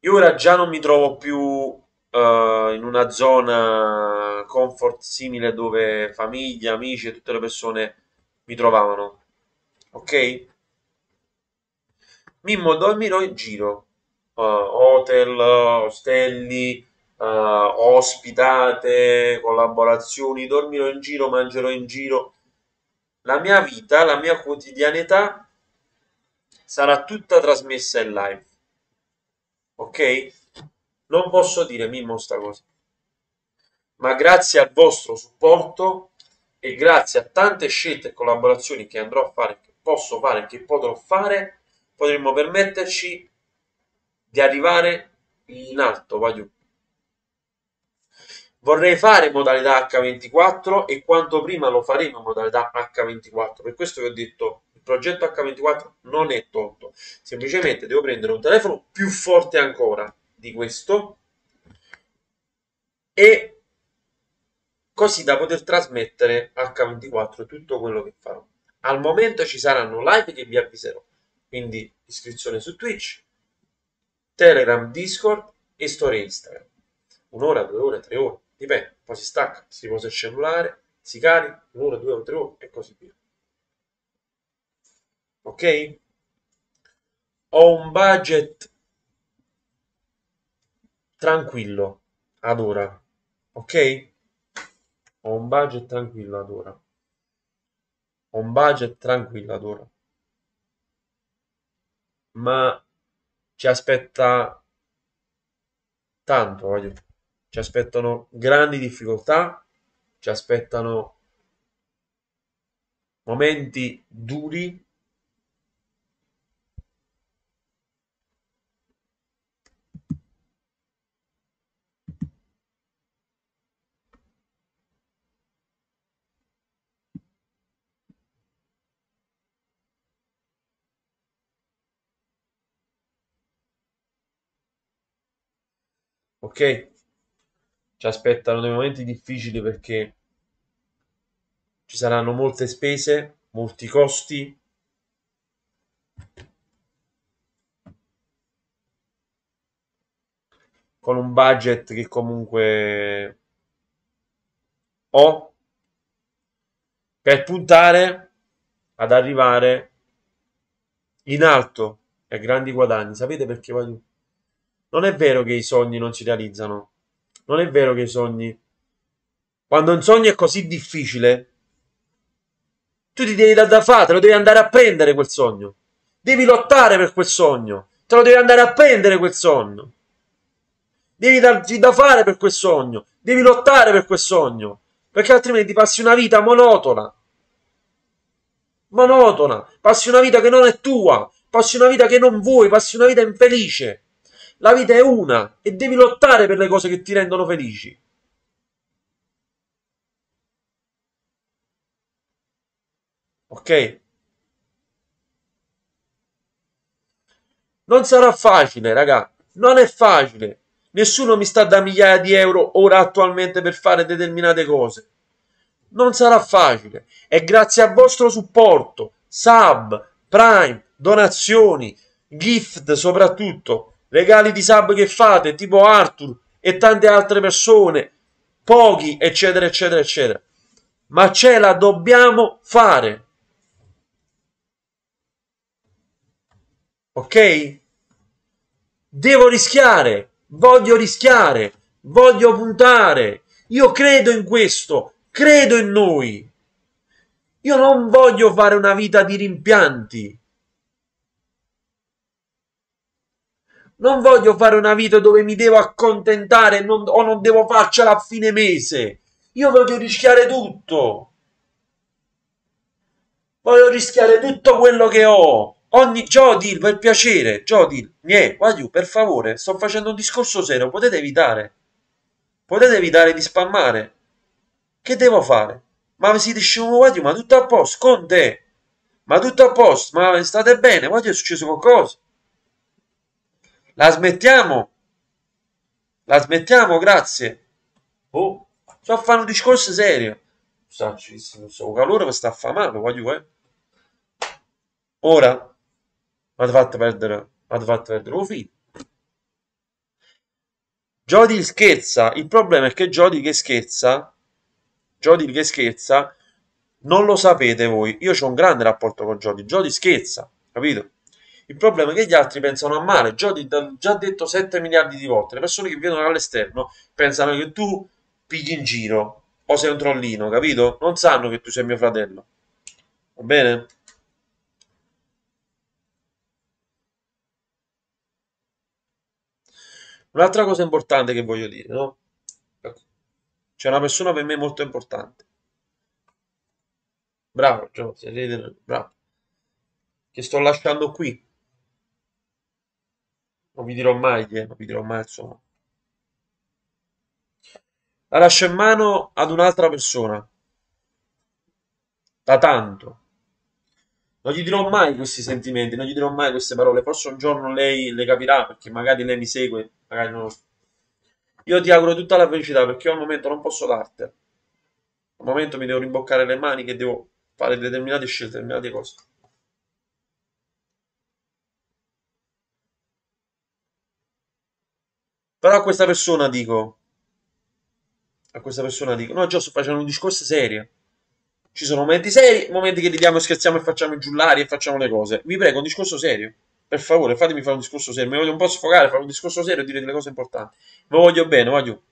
Io ora già non mi trovo più uh, in una zona comfort simile dove famiglia, amici e tutte le persone mi trovavano. Ok? Mimmo dormirò in giro. Uh, hotel, ostelli, uh, ospitate, collaborazioni, dormirò in giro, mangerò in giro la mia vita, la mia quotidianità sarà tutta trasmessa in live. Ok? Non posso dire Mimmo sta cosa. Ma grazie al vostro supporto e grazie a tante scelte e collaborazioni che andrò a fare, che posso fare, che potrò fare, potremmo permetterci di arrivare in alto, Vagliù vorrei fare modalità H24 e quanto prima lo faremo in modalità H24. Per questo vi ho detto, il progetto H24 non è tolto, semplicemente devo prendere un telefono più forte ancora di questo e così da poter trasmettere H24 tutto quello che farò. Al momento ci saranno live che vi avviserò, quindi iscrizione su Twitch, Telegram, Discord e storia Instagram. Un'ora, due ore, tre ore. Dipende, poi si stacca, si riposa il cellulare, si carica, un'ora, due o tre ore e così via. Ok? Ho un budget tranquillo ad ora, ok? Ho un budget tranquillo ad ora. Ho un budget tranquillo ad ora. Ma ci aspetta tanto, voglio ci aspettano grandi difficoltà, ci aspettano momenti duri. Ok, ci aspettano dei momenti difficili perché ci saranno molte spese, molti costi. Con un budget che comunque ho per puntare ad arrivare in alto e grandi guadagni. Sapete perché? Non è vero che i sogni non si realizzano non è vero che i sogni. Quando un sogno è così difficile, tu ti devi dare da fare, te lo devi andare a prendere quel sogno. Devi lottare per quel sogno. Te lo devi andare a prendere quel sogno. Devi darti da fare per quel sogno. Devi lottare per quel sogno. Perché altrimenti passi una vita monotona. Monotona. Passi una vita che non è tua. Passi una vita che non vuoi. Passi una vita infelice. La vita è una e devi lottare per le cose che ti rendono felici. Ok? Non sarà facile, raga. Non è facile. Nessuno mi sta da migliaia di euro ora attualmente per fare determinate cose. Non sarà facile. È grazie al vostro supporto, sub, prime, donazioni, gift soprattutto, regali di sub che fate, tipo Arthur e tante altre persone, pochi, eccetera, eccetera, eccetera. Ma ce la dobbiamo fare. Ok? Devo rischiare, voglio rischiare, voglio puntare. Io credo in questo, credo in noi. Io non voglio fare una vita di rimpianti. Non voglio fare una vita dove mi devo accontentare non, o non devo farcela a fine mese. Io voglio rischiare tutto. Voglio rischiare tutto quello che ho. Ogni Jodil, per piacere, Jodil, nie, guaiu, per favore, sto facendo un discorso serio, potete evitare. Potete evitare di spammare. Che devo fare? Ma siete scemo, guaiu, ma tutto a posto, con te. Ma tutto a posto, ma state bene, guaiu, è successo qualcosa. La smettiamo? La smettiamo, grazie. Oh, sto a fare un discorso serio. Saccissimo, sto calore mi sta affamando, voglio, eh. Ora, mi ha fatto perdere, mi ha fatto perdere un figlio. Jody scherza, il problema è che Jody che scherza, Jody che scherza, non lo sapete voi, io ho un grande rapporto con Jody, Jody scherza, capito? Il problema è che gli altri pensano a male, già, già detto 7 miliardi di volte, le persone che vedono dall'esterno pensano che tu pigli in giro o sei un trollino, capito? Non sanno che tu sei mio fratello. Va bene? Un'altra cosa importante che voglio dire, no? C'è una persona per me molto importante. Bravo, Giorgio, bravo. Che sto lasciando qui non vi dirò mai che, non vi dirò mai, insomma. La lascio in mano ad un'altra persona. Da tanto. Non gli dirò mai questi sentimenti, non gli dirò mai queste parole. Forse un giorno lei le capirà, perché magari lei mi segue, magari non lo so. Io ti auguro tutta la felicità, perché io al momento non posso dartela. Al momento mi devo rimboccare le mani, che devo fare determinate scelte, determinate cose. Però a questa persona dico, a questa persona dico, no, già sto facendo un discorso serio. Ci sono momenti seri, momenti che ridiamo, scherziamo e facciamo i giullari e facciamo le cose. Vi prego, un discorso serio. Per favore, fatemi fare un discorso serio. Mi voglio un po' sfogare, fare un discorso serio e dire delle cose importanti. Vi voglio bene, voglio.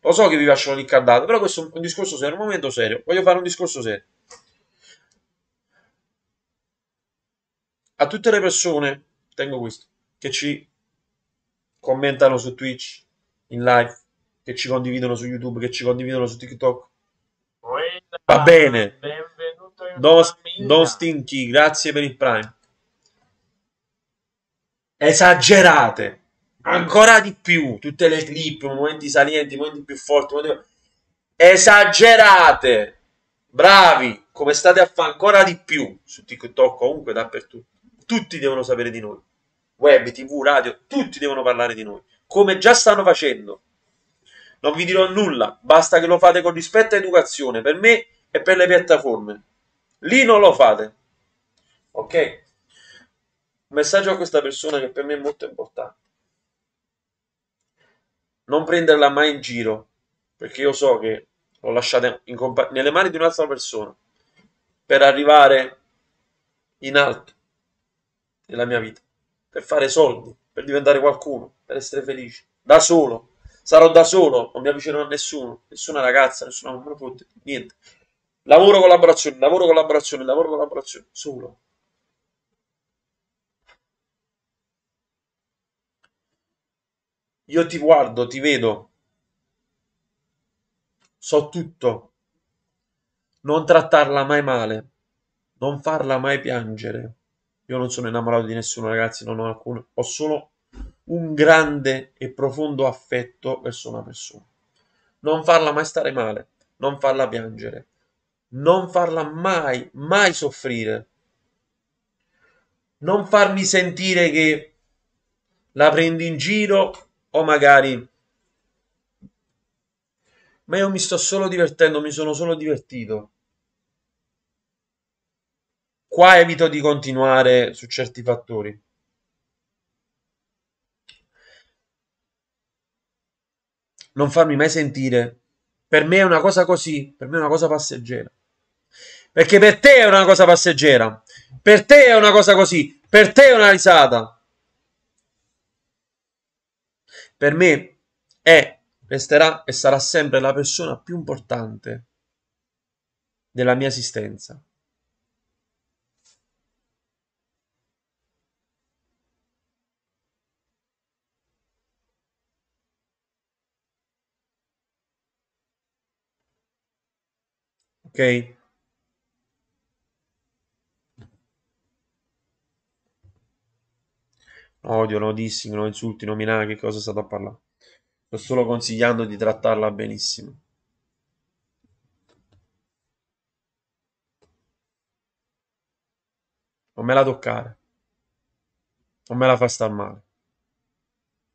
Lo so che vi lascio l'incardato, però questo è un discorso serio, un momento serio. Voglio fare un discorso serio. A tutte le persone, tengo questo, che ci commentano su Twitch in live, che ci condividono su YouTube, che ci condividono su TikTok. Buena, Va bene. Benvenuto in non, non stinchi, grazie per il Prime. Esagerate ancora di più tutte le clip, momenti salienti, momenti più forti, momenti... esagerate, bravi, come state a fare ancora di più su TikTok, comunque dappertutto. Tutti devono sapere di noi web, tv, radio, tutti devono parlare di noi, come già stanno facendo. Non vi dirò nulla, basta che lo fate con rispetto e educazione, per me e per le piattaforme. Lì non lo fate. Ok? Un messaggio a questa persona che per me è molto importante. Non prenderla mai in giro, perché io so che l'ho lasciata compa- nelle mani di un'altra persona per arrivare in alto nella mia vita per fare soldi, per diventare qualcuno, per essere felice, da solo. Sarò da solo, non mi avvicino a nessuno, nessuna ragazza, nessuna fonte, niente. Lavoro, collaborazione, lavoro, collaborazione, lavoro, collaborazione, solo. Io ti guardo, ti vedo, so tutto. Non trattarla mai male, non farla mai piangere. Io non sono innamorato di nessuno, ragazzi, non ho alcuno. Ho solo un grande e profondo affetto verso una persona. Non farla mai stare male, non farla piangere, non farla mai, mai soffrire. Non farmi sentire che la prendi in giro o magari... Ma io mi sto solo divertendo, mi sono solo divertito. Qua evito di continuare su certi fattori. Non farmi mai sentire. Per me è una cosa così, per me è una cosa passeggera. Perché per te è una cosa passeggera, per te è una cosa così, per te è una risata. Per me è, resterà e sarà sempre la persona più importante della mia esistenza. ok odio, no dissing, lo insulti, nominare che cosa state a parlare. Sto solo consigliando di trattarla benissimo. Non me la toccare. Non me la fa star male.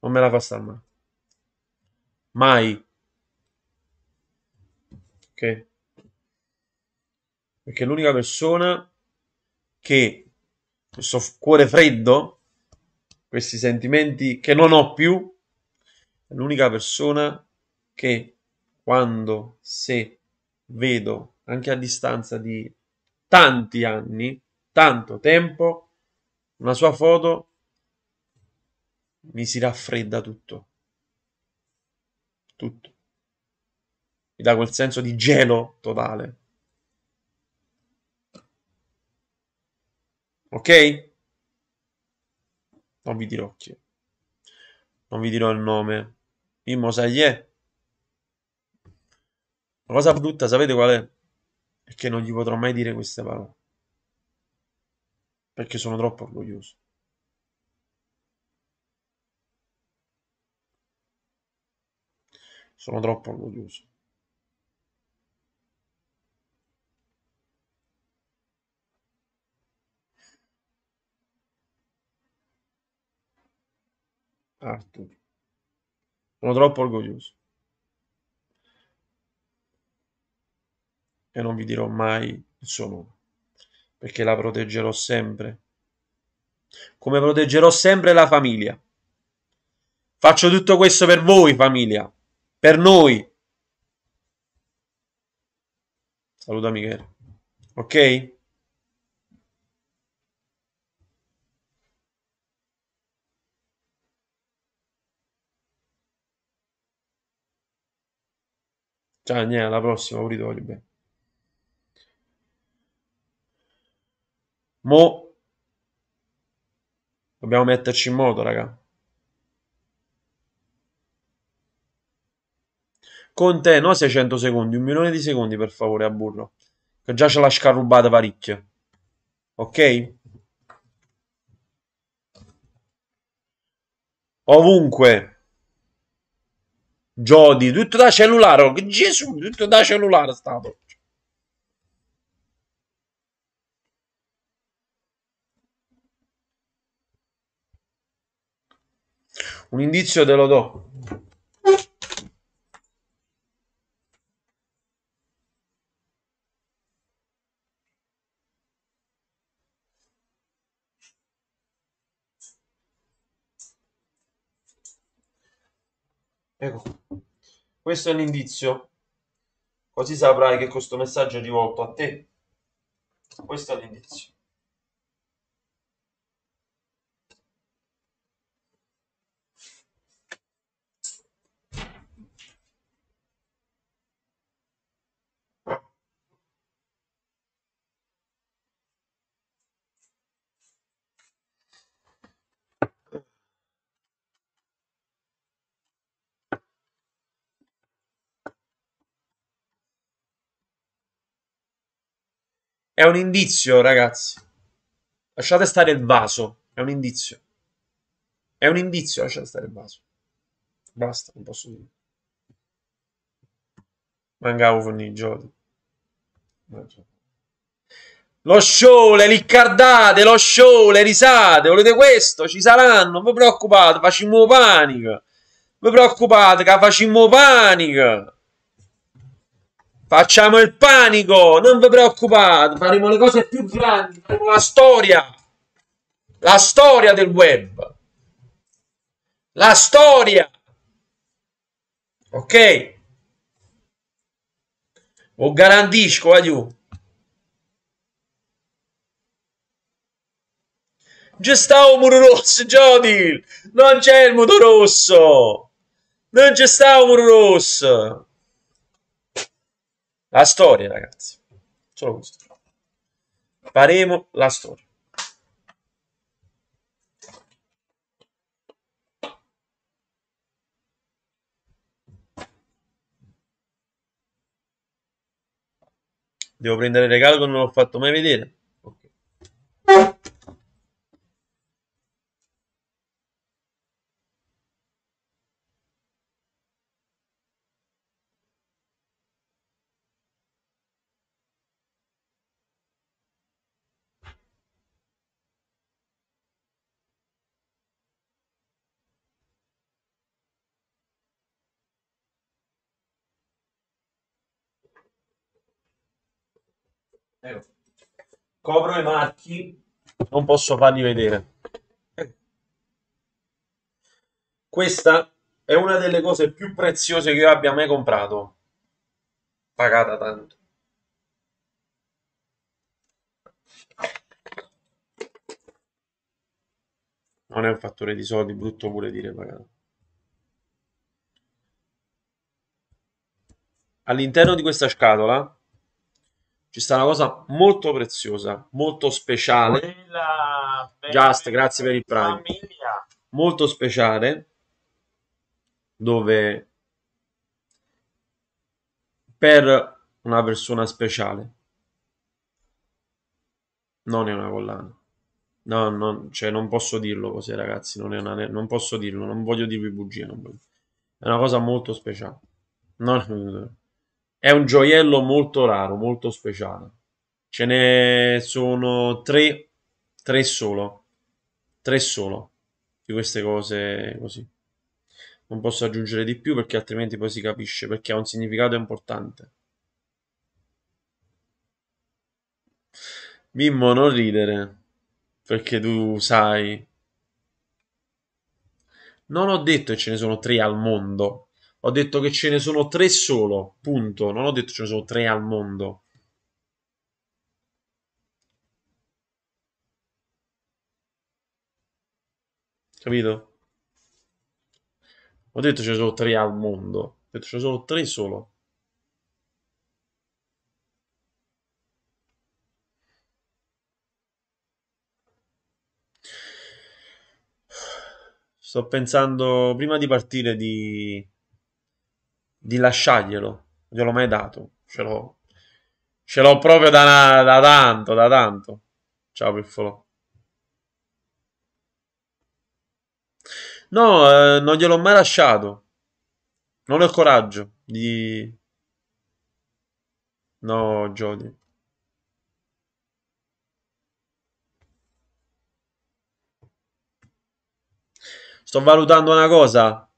Non me la fa star male. Mai. Ok perché l'unica persona che questo cuore freddo, questi sentimenti che non ho più, è l'unica persona che quando, se vedo, anche a distanza di tanti anni, tanto tempo, una sua foto, mi si raffredda tutto. Tutto. Mi dà quel senso di gelo totale. Ok? Non vi dirò chi. Non vi dirò il nome. Mimmo Sagliè. La cosa brutta, sapete qual è? È che non gli potrò mai dire queste parole. Perché sono troppo orgoglioso. Sono troppo orgoglioso. Arthur. Sono troppo orgoglioso. E non vi dirò mai il suo nome, perché la proteggerò sempre. Come proteggerò sempre la famiglia. Faccio tutto questo per voi, famiglia. Per noi. Saluta Michele. Ok? Ciao Daniele, alla prossima, pure ti voglio bene. Mo dobbiamo metterci in moto, raga. Con te, no 600 secondi, un milione di secondi per favore a burro, che già ce l'ha scarrubata parecchio. Ok? Ovunque. Jody, tutto da cellulare, oh, Gesù, tutto da cellulare stato. Un indizio te lo do. Ecco. Questo è l'indizio. Così saprai che questo messaggio è rivolto a te. Questo è l'indizio. È un indizio, ragazzi. Lasciate stare il vaso. È un indizio. È un indizio, lasciate stare il vaso. Basta, non posso dire. Mancavo con i giochi. Lo show, le liccardate, lo show, le risate. Volete questo? Ci saranno. Non vi preoccupate, facciamo panica. Non vi preoccupate, facciamo panica. Facciamo il panico, non vi preoccupate, faremo le cose più grandi, faremo la storia, la storia del web, la storia, ok? Lo garantisco, aiù. Eh, Già sta un muro rosso, Jodil, non c'è il muro rosso, non c'è sta un muro rosso. La storia, ragazzi. Solo questo. Faremo la storia. Devo prendere il regalo che non l'ho fatto mai vedere. Copro i marchi, non posso farli vedere. Questa è una delle cose più preziose che io abbia mai comprato. Pagata tanto. Non è un fattore di soldi, brutto pure dire pagata. All'interno di questa scatola ci sta una cosa molto preziosa, molto speciale. Bella, bella, Just, grazie per il prime. Famiglia. Molto speciale, dove per una persona speciale non è una collana. No, no cioè non posso dirlo così, ragazzi. Non, è una, non posso dirlo, non voglio dirvi bugie. Voglio. È una cosa molto speciale. No, è un gioiello molto raro, molto speciale. Ce ne sono tre, tre solo, tre solo di queste cose così. Non posso aggiungere di più perché altrimenti poi si capisce perché ha un significato importante. Mimmo, non ridere perché tu sai. Non ho detto che ce ne sono tre al mondo. Ho detto che ce ne sono tre solo, punto. Non ho detto ce ne sono tre al mondo. Capito? Ho detto ce ne sono tre al mondo. Ho detto ce ne sono tre solo. Sto pensando prima di partire di di lasciarglielo, Non gliel'ho mai dato, ce l'ho, ce l'ho proprio da, da tanto, da tanto. Ciao Piffolo. No, eh, non gliel'ho mai lasciato. Non ho il coraggio di... No, Jody. Sto valutando una cosa.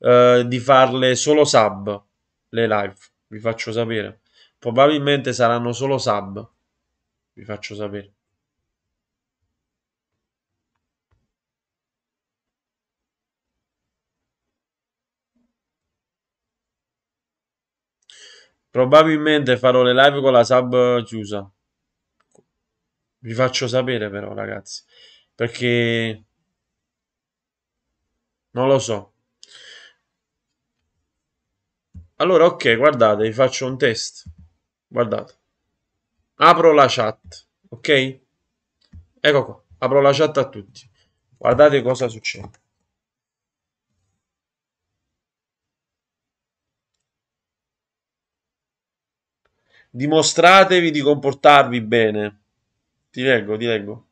Eh, di farle solo sub le live, vi faccio sapere. Probabilmente saranno solo sub, vi faccio sapere. Probabilmente farò le live con la sub chiusa. Vi faccio sapere però, ragazzi, perché non lo so. Allora, ok, guardate, vi faccio un test. Guardate. Apro la chat, ok? Ecco qua, apro la chat a tutti. Guardate cosa succede. Dimostratevi di comportarvi bene. Ti leggo, ti leggo.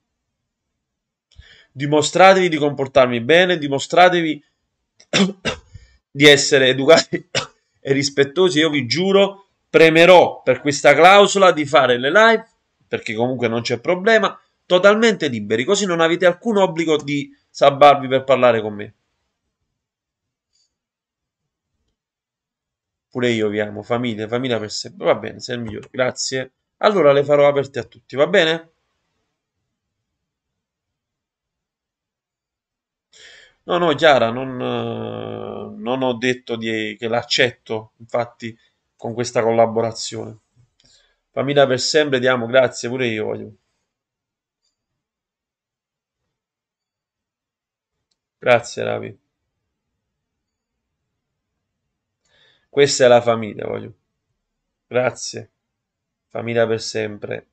Dimostratevi di comportarvi bene, dimostratevi (coughs) di essere educati e rispettosi, io vi giuro, premerò per questa clausola di fare le live, perché comunque non c'è problema, totalmente liberi, così non avete alcun obbligo di sabbarvi per parlare con me. Pure io vi amo, famiglia, famiglia per sempre, va bene, sei il migliore, grazie. Allora le farò aperte a tutti, va bene? No, no, Chiara, non... Eh, non ho detto di, che l'accetto, infatti, con questa collaborazione. Famiglia per sempre, diamo grazie, pure io voglio. Grazie, Ravi. Questa è la famiglia, voglio. Grazie. Famiglia per sempre.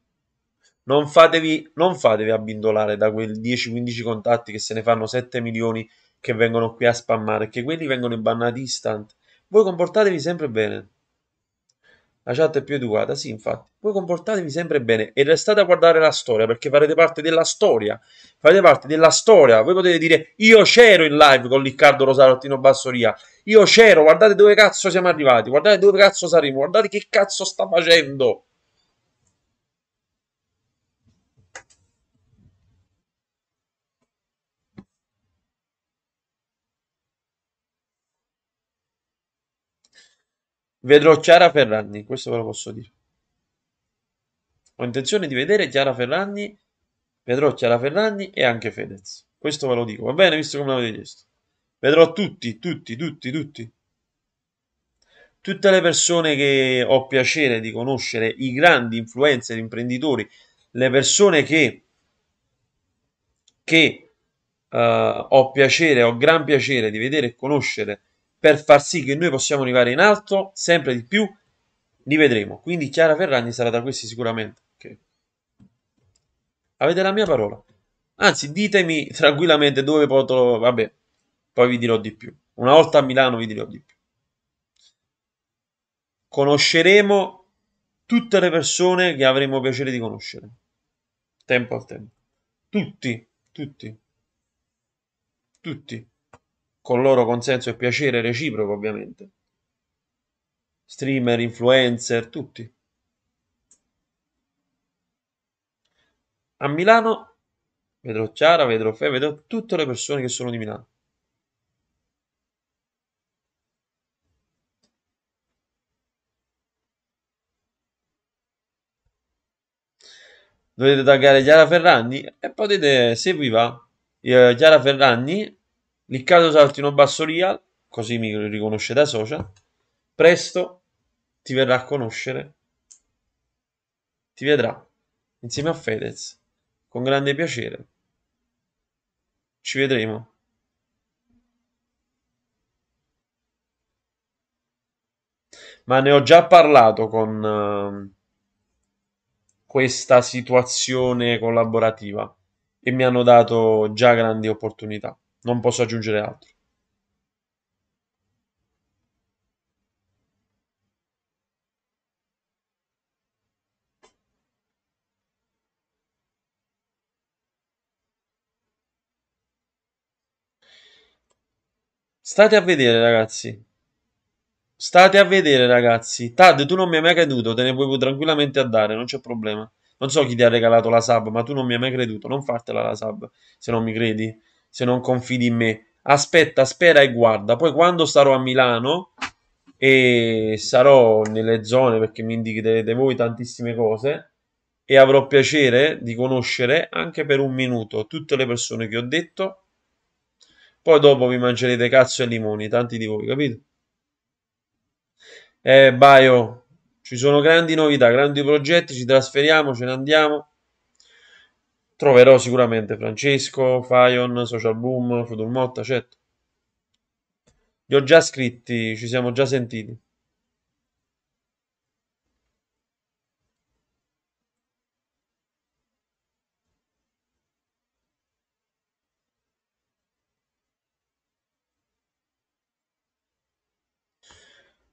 Non fatevi, non fatevi abbindolare da quei 10-15 contatti che se ne fanno 7 milioni che vengono qui a spammare, che quelli vengono in bannati instant. Voi comportatevi sempre bene. La chat è più educata, sì, infatti. Voi comportatevi sempre bene e restate a guardare la storia perché farete parte della storia. Farete parte della storia. Voi potete dire: Io c'ero in live con Riccardo Rosarottino Bassoria. Io c'ero. Guardate dove cazzo siamo arrivati. Guardate dove cazzo saremo. Guardate che cazzo sta facendo. Vedrò Chiara Ferragni, questo ve lo posso dire. Ho intenzione di vedere Chiara Ferragni, vedrò Chiara Ferragni e anche Fedez. Questo ve lo dico, va bene, visto come l'avete chiesto. Vedrò tutti, tutti, tutti, tutti. Tutte le persone che ho piacere di conoscere, i grandi influencer, imprenditori, le persone che, che uh, ho piacere, ho gran piacere di vedere e conoscere per far sì che noi possiamo arrivare in alto sempre di più, li vedremo. Quindi Chiara Ferragni sarà tra questi sicuramente. Okay. Avete la mia parola. Anzi, ditemi (laughs) tranquillamente dove potrò... Vabbè, poi vi dirò di più. Una volta a Milano vi dirò di più. Conosceremo tutte le persone che avremo piacere di conoscere. Tempo al tempo. Tutti, tutti, tutti con loro consenso e piacere reciproco ovviamente. Streamer, influencer, tutti. A Milano vedrò Chiara, vedrò Fe, vedrò tutte le persone che sono di Milano. Dovete taggare Chiara Ferragni e potete, se vi va, eh, Chiara Ferragni nel caso saltino basso real, così mi riconosce da social, presto ti verrà a conoscere, ti vedrà insieme a Fedez, con grande piacere. Ci vedremo. Ma ne ho già parlato con ehm, questa situazione collaborativa e mi hanno dato già grandi opportunità. Non posso aggiungere altro. State a vedere, ragazzi. State a vedere, ragazzi. Tad, tu non mi hai mai creduto, te ne puoi tranquillamente andare, non c'è problema. Non so chi ti ha regalato la sub, ma tu non mi hai mai creduto. Non fartela la sub, se non mi credi se non confidi in me. Aspetta, spera e guarda. Poi quando sarò a Milano e sarò nelle zone perché mi indicherete voi tantissime cose e avrò piacere di conoscere anche per un minuto tutte le persone che ho detto. Poi dopo vi mangerete cazzo e limoni, tanti di voi, capito? Eh, Baio, ci sono grandi novità, grandi progetti, ci trasferiamo, ce ne andiamo. Troverò sicuramente Francesco, Fayon, Social Boom, Futur Motta, certo. Li ho già scritti, ci siamo già sentiti.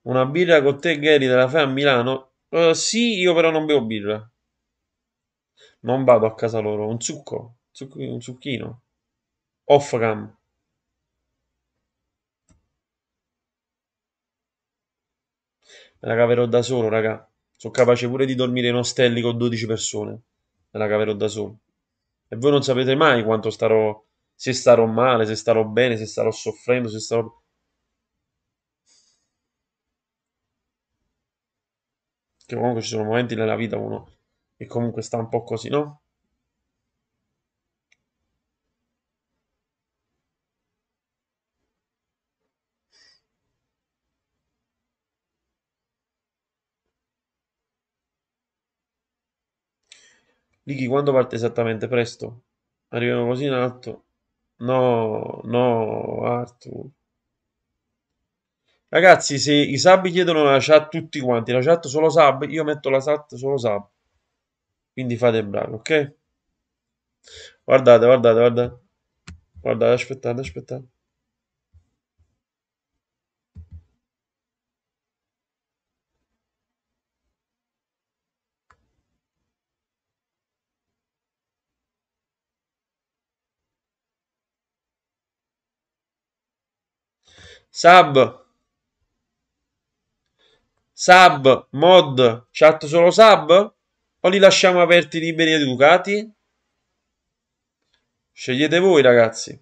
Una birra con te, Gary, della la fai a Milano? Uh, sì, io però non bevo birra. Non vado a casa loro, un zucco, un zucchino. Off-cam. Me la caverò da solo, raga. Sono capace pure di dormire in ostelli con 12 persone. Me la caverò da solo. E voi non sapete mai quanto starò. Se starò male, se starò bene, se starò soffrendo, se starò. Che comunque ci sono momenti nella vita uno e comunque sta un po' così, no? Lighi, quando parte esattamente? Presto? Arriviamo così in alto? No, no, Arthur. Ragazzi, se i sub chiedono la chat tutti quanti, la chat solo sub, io metto la chat solo sub. Quindi fate il brano, ok? Guardate, guardate, guardate. Guardate, aspettate, aspettate. Sub. Sub, mod, chat solo sub? O li lasciamo aperti, liberi ed educati? Scegliete voi, ragazzi.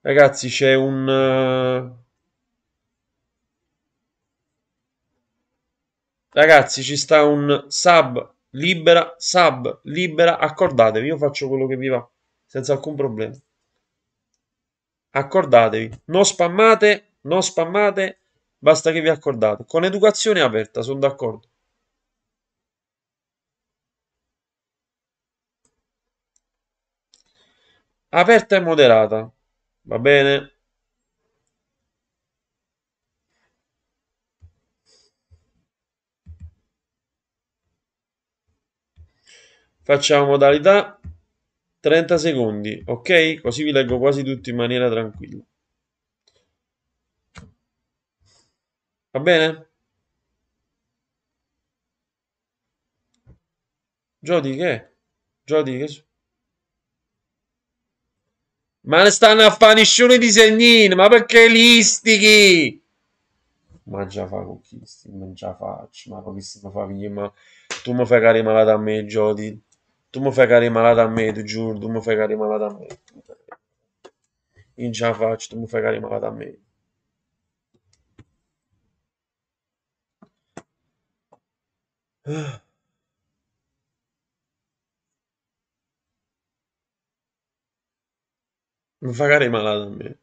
Ragazzi, c'è un... Eh, ragazzi, ci sta un sub libera, sub libera, accordatevi, io faccio quello che vi va senza alcun problema. Accordatevi, non spammate, non spammate, basta che vi accordate. Con educazione aperta, sono d'accordo. Aperta e moderata, va bene? Facciamo modalità 30 secondi, ok? Così vi leggo quasi tutto in maniera tranquilla. Va bene? Jody che? Jody che? Ma stanno a fare nessuno disegnino, ma perché listichi? Ma già fa con chi, ma già faccio, ma pochissimo fa, ma tu mi fai cari malata a me, Jody. Tu mi fai cari malata a me, ti giuro, tu mi fai cari malata a me. In non ce la faccio, tu mi fai cari malata a me. Ah. Mi fa cagare malato a me.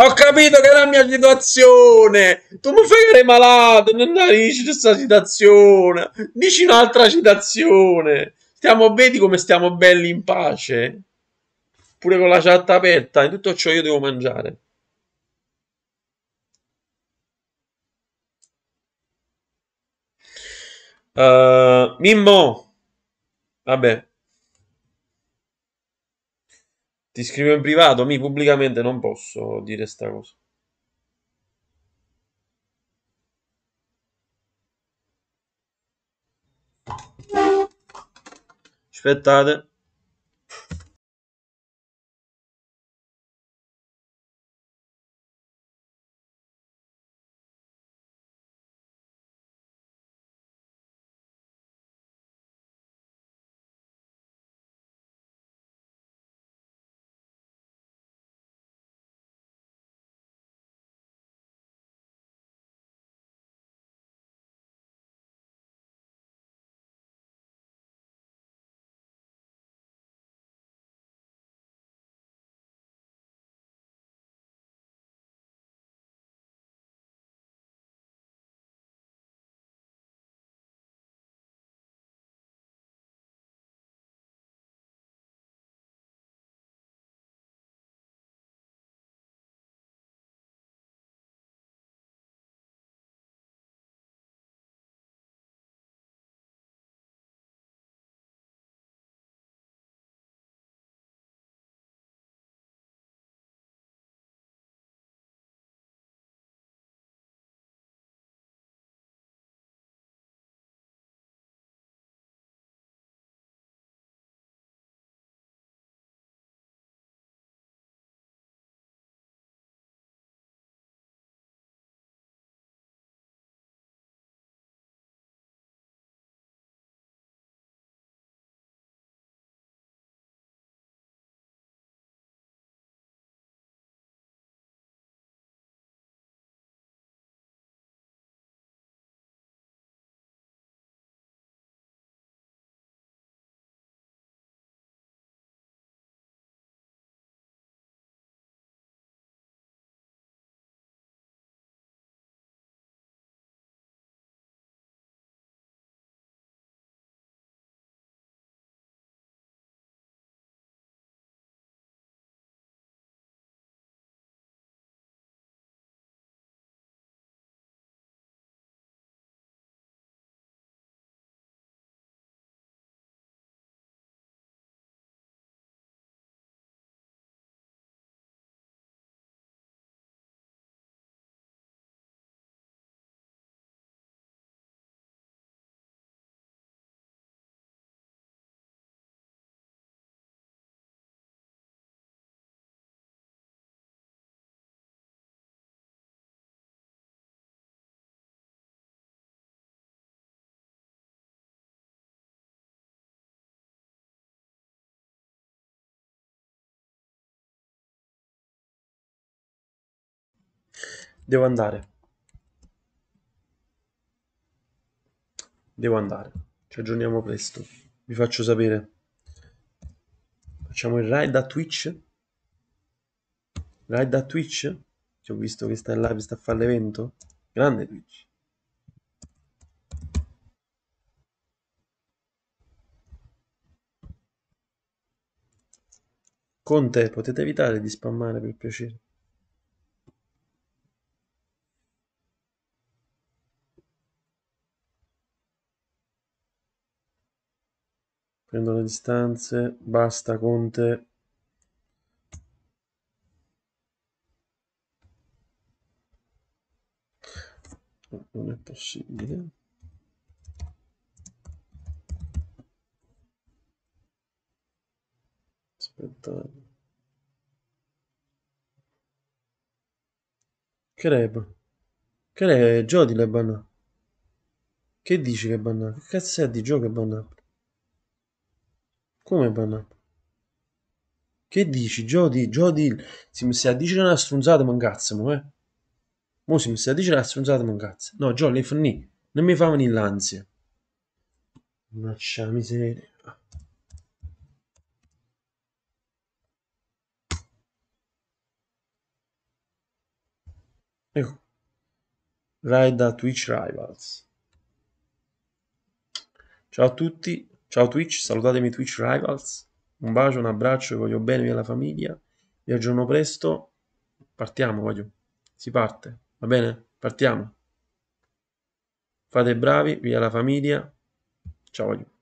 Ho capito che è la mia situazione. Tu mi fai cagare malato. Non la dici questa citazione. Dici un'altra citazione. Stiamo, vedi come stiamo belli in pace? Pure con la chat aperta, in tutto ciò io devo mangiare. Uh, Mimmo, vabbè, ti scrivo in privato, mi pubblicamente non posso dire sta cosa. afetada Devo andare. Devo andare. Ci aggiorniamo presto. Vi faccio sapere. Facciamo il raid da Twitch. Raid da Twitch. Che ho visto che sta in live, sta a fare l'evento. Grande Twitch. Conte, potete evitare di spammare per piacere. prendo le distanze, basta Conte. Non è possibile. Aspettate. Che reba? Che re? Gio di Che dici che banna? Che cazzo è di gioco che banna? Come Panam? Che dici? Giodi, Giodi, si mi sta a dire una stronzata, ma cazzo, mo, eh? Mo si mi sta a dire una stronzata, ma cazzo. No, Gio, le fanni, non mi fa venire l'ansia. Mannaggia miseria. Ecco. Raid da Twitch Rivals. Ciao a tutti. Ciao Twitch, salutatemi Twitch Rivals. Un bacio, un abbraccio, vi voglio bene, via la famiglia. Vi aggiorno presto. Partiamo, voglio. Si parte, va bene? Partiamo. Fate bravi, via la famiglia. Ciao, voglio.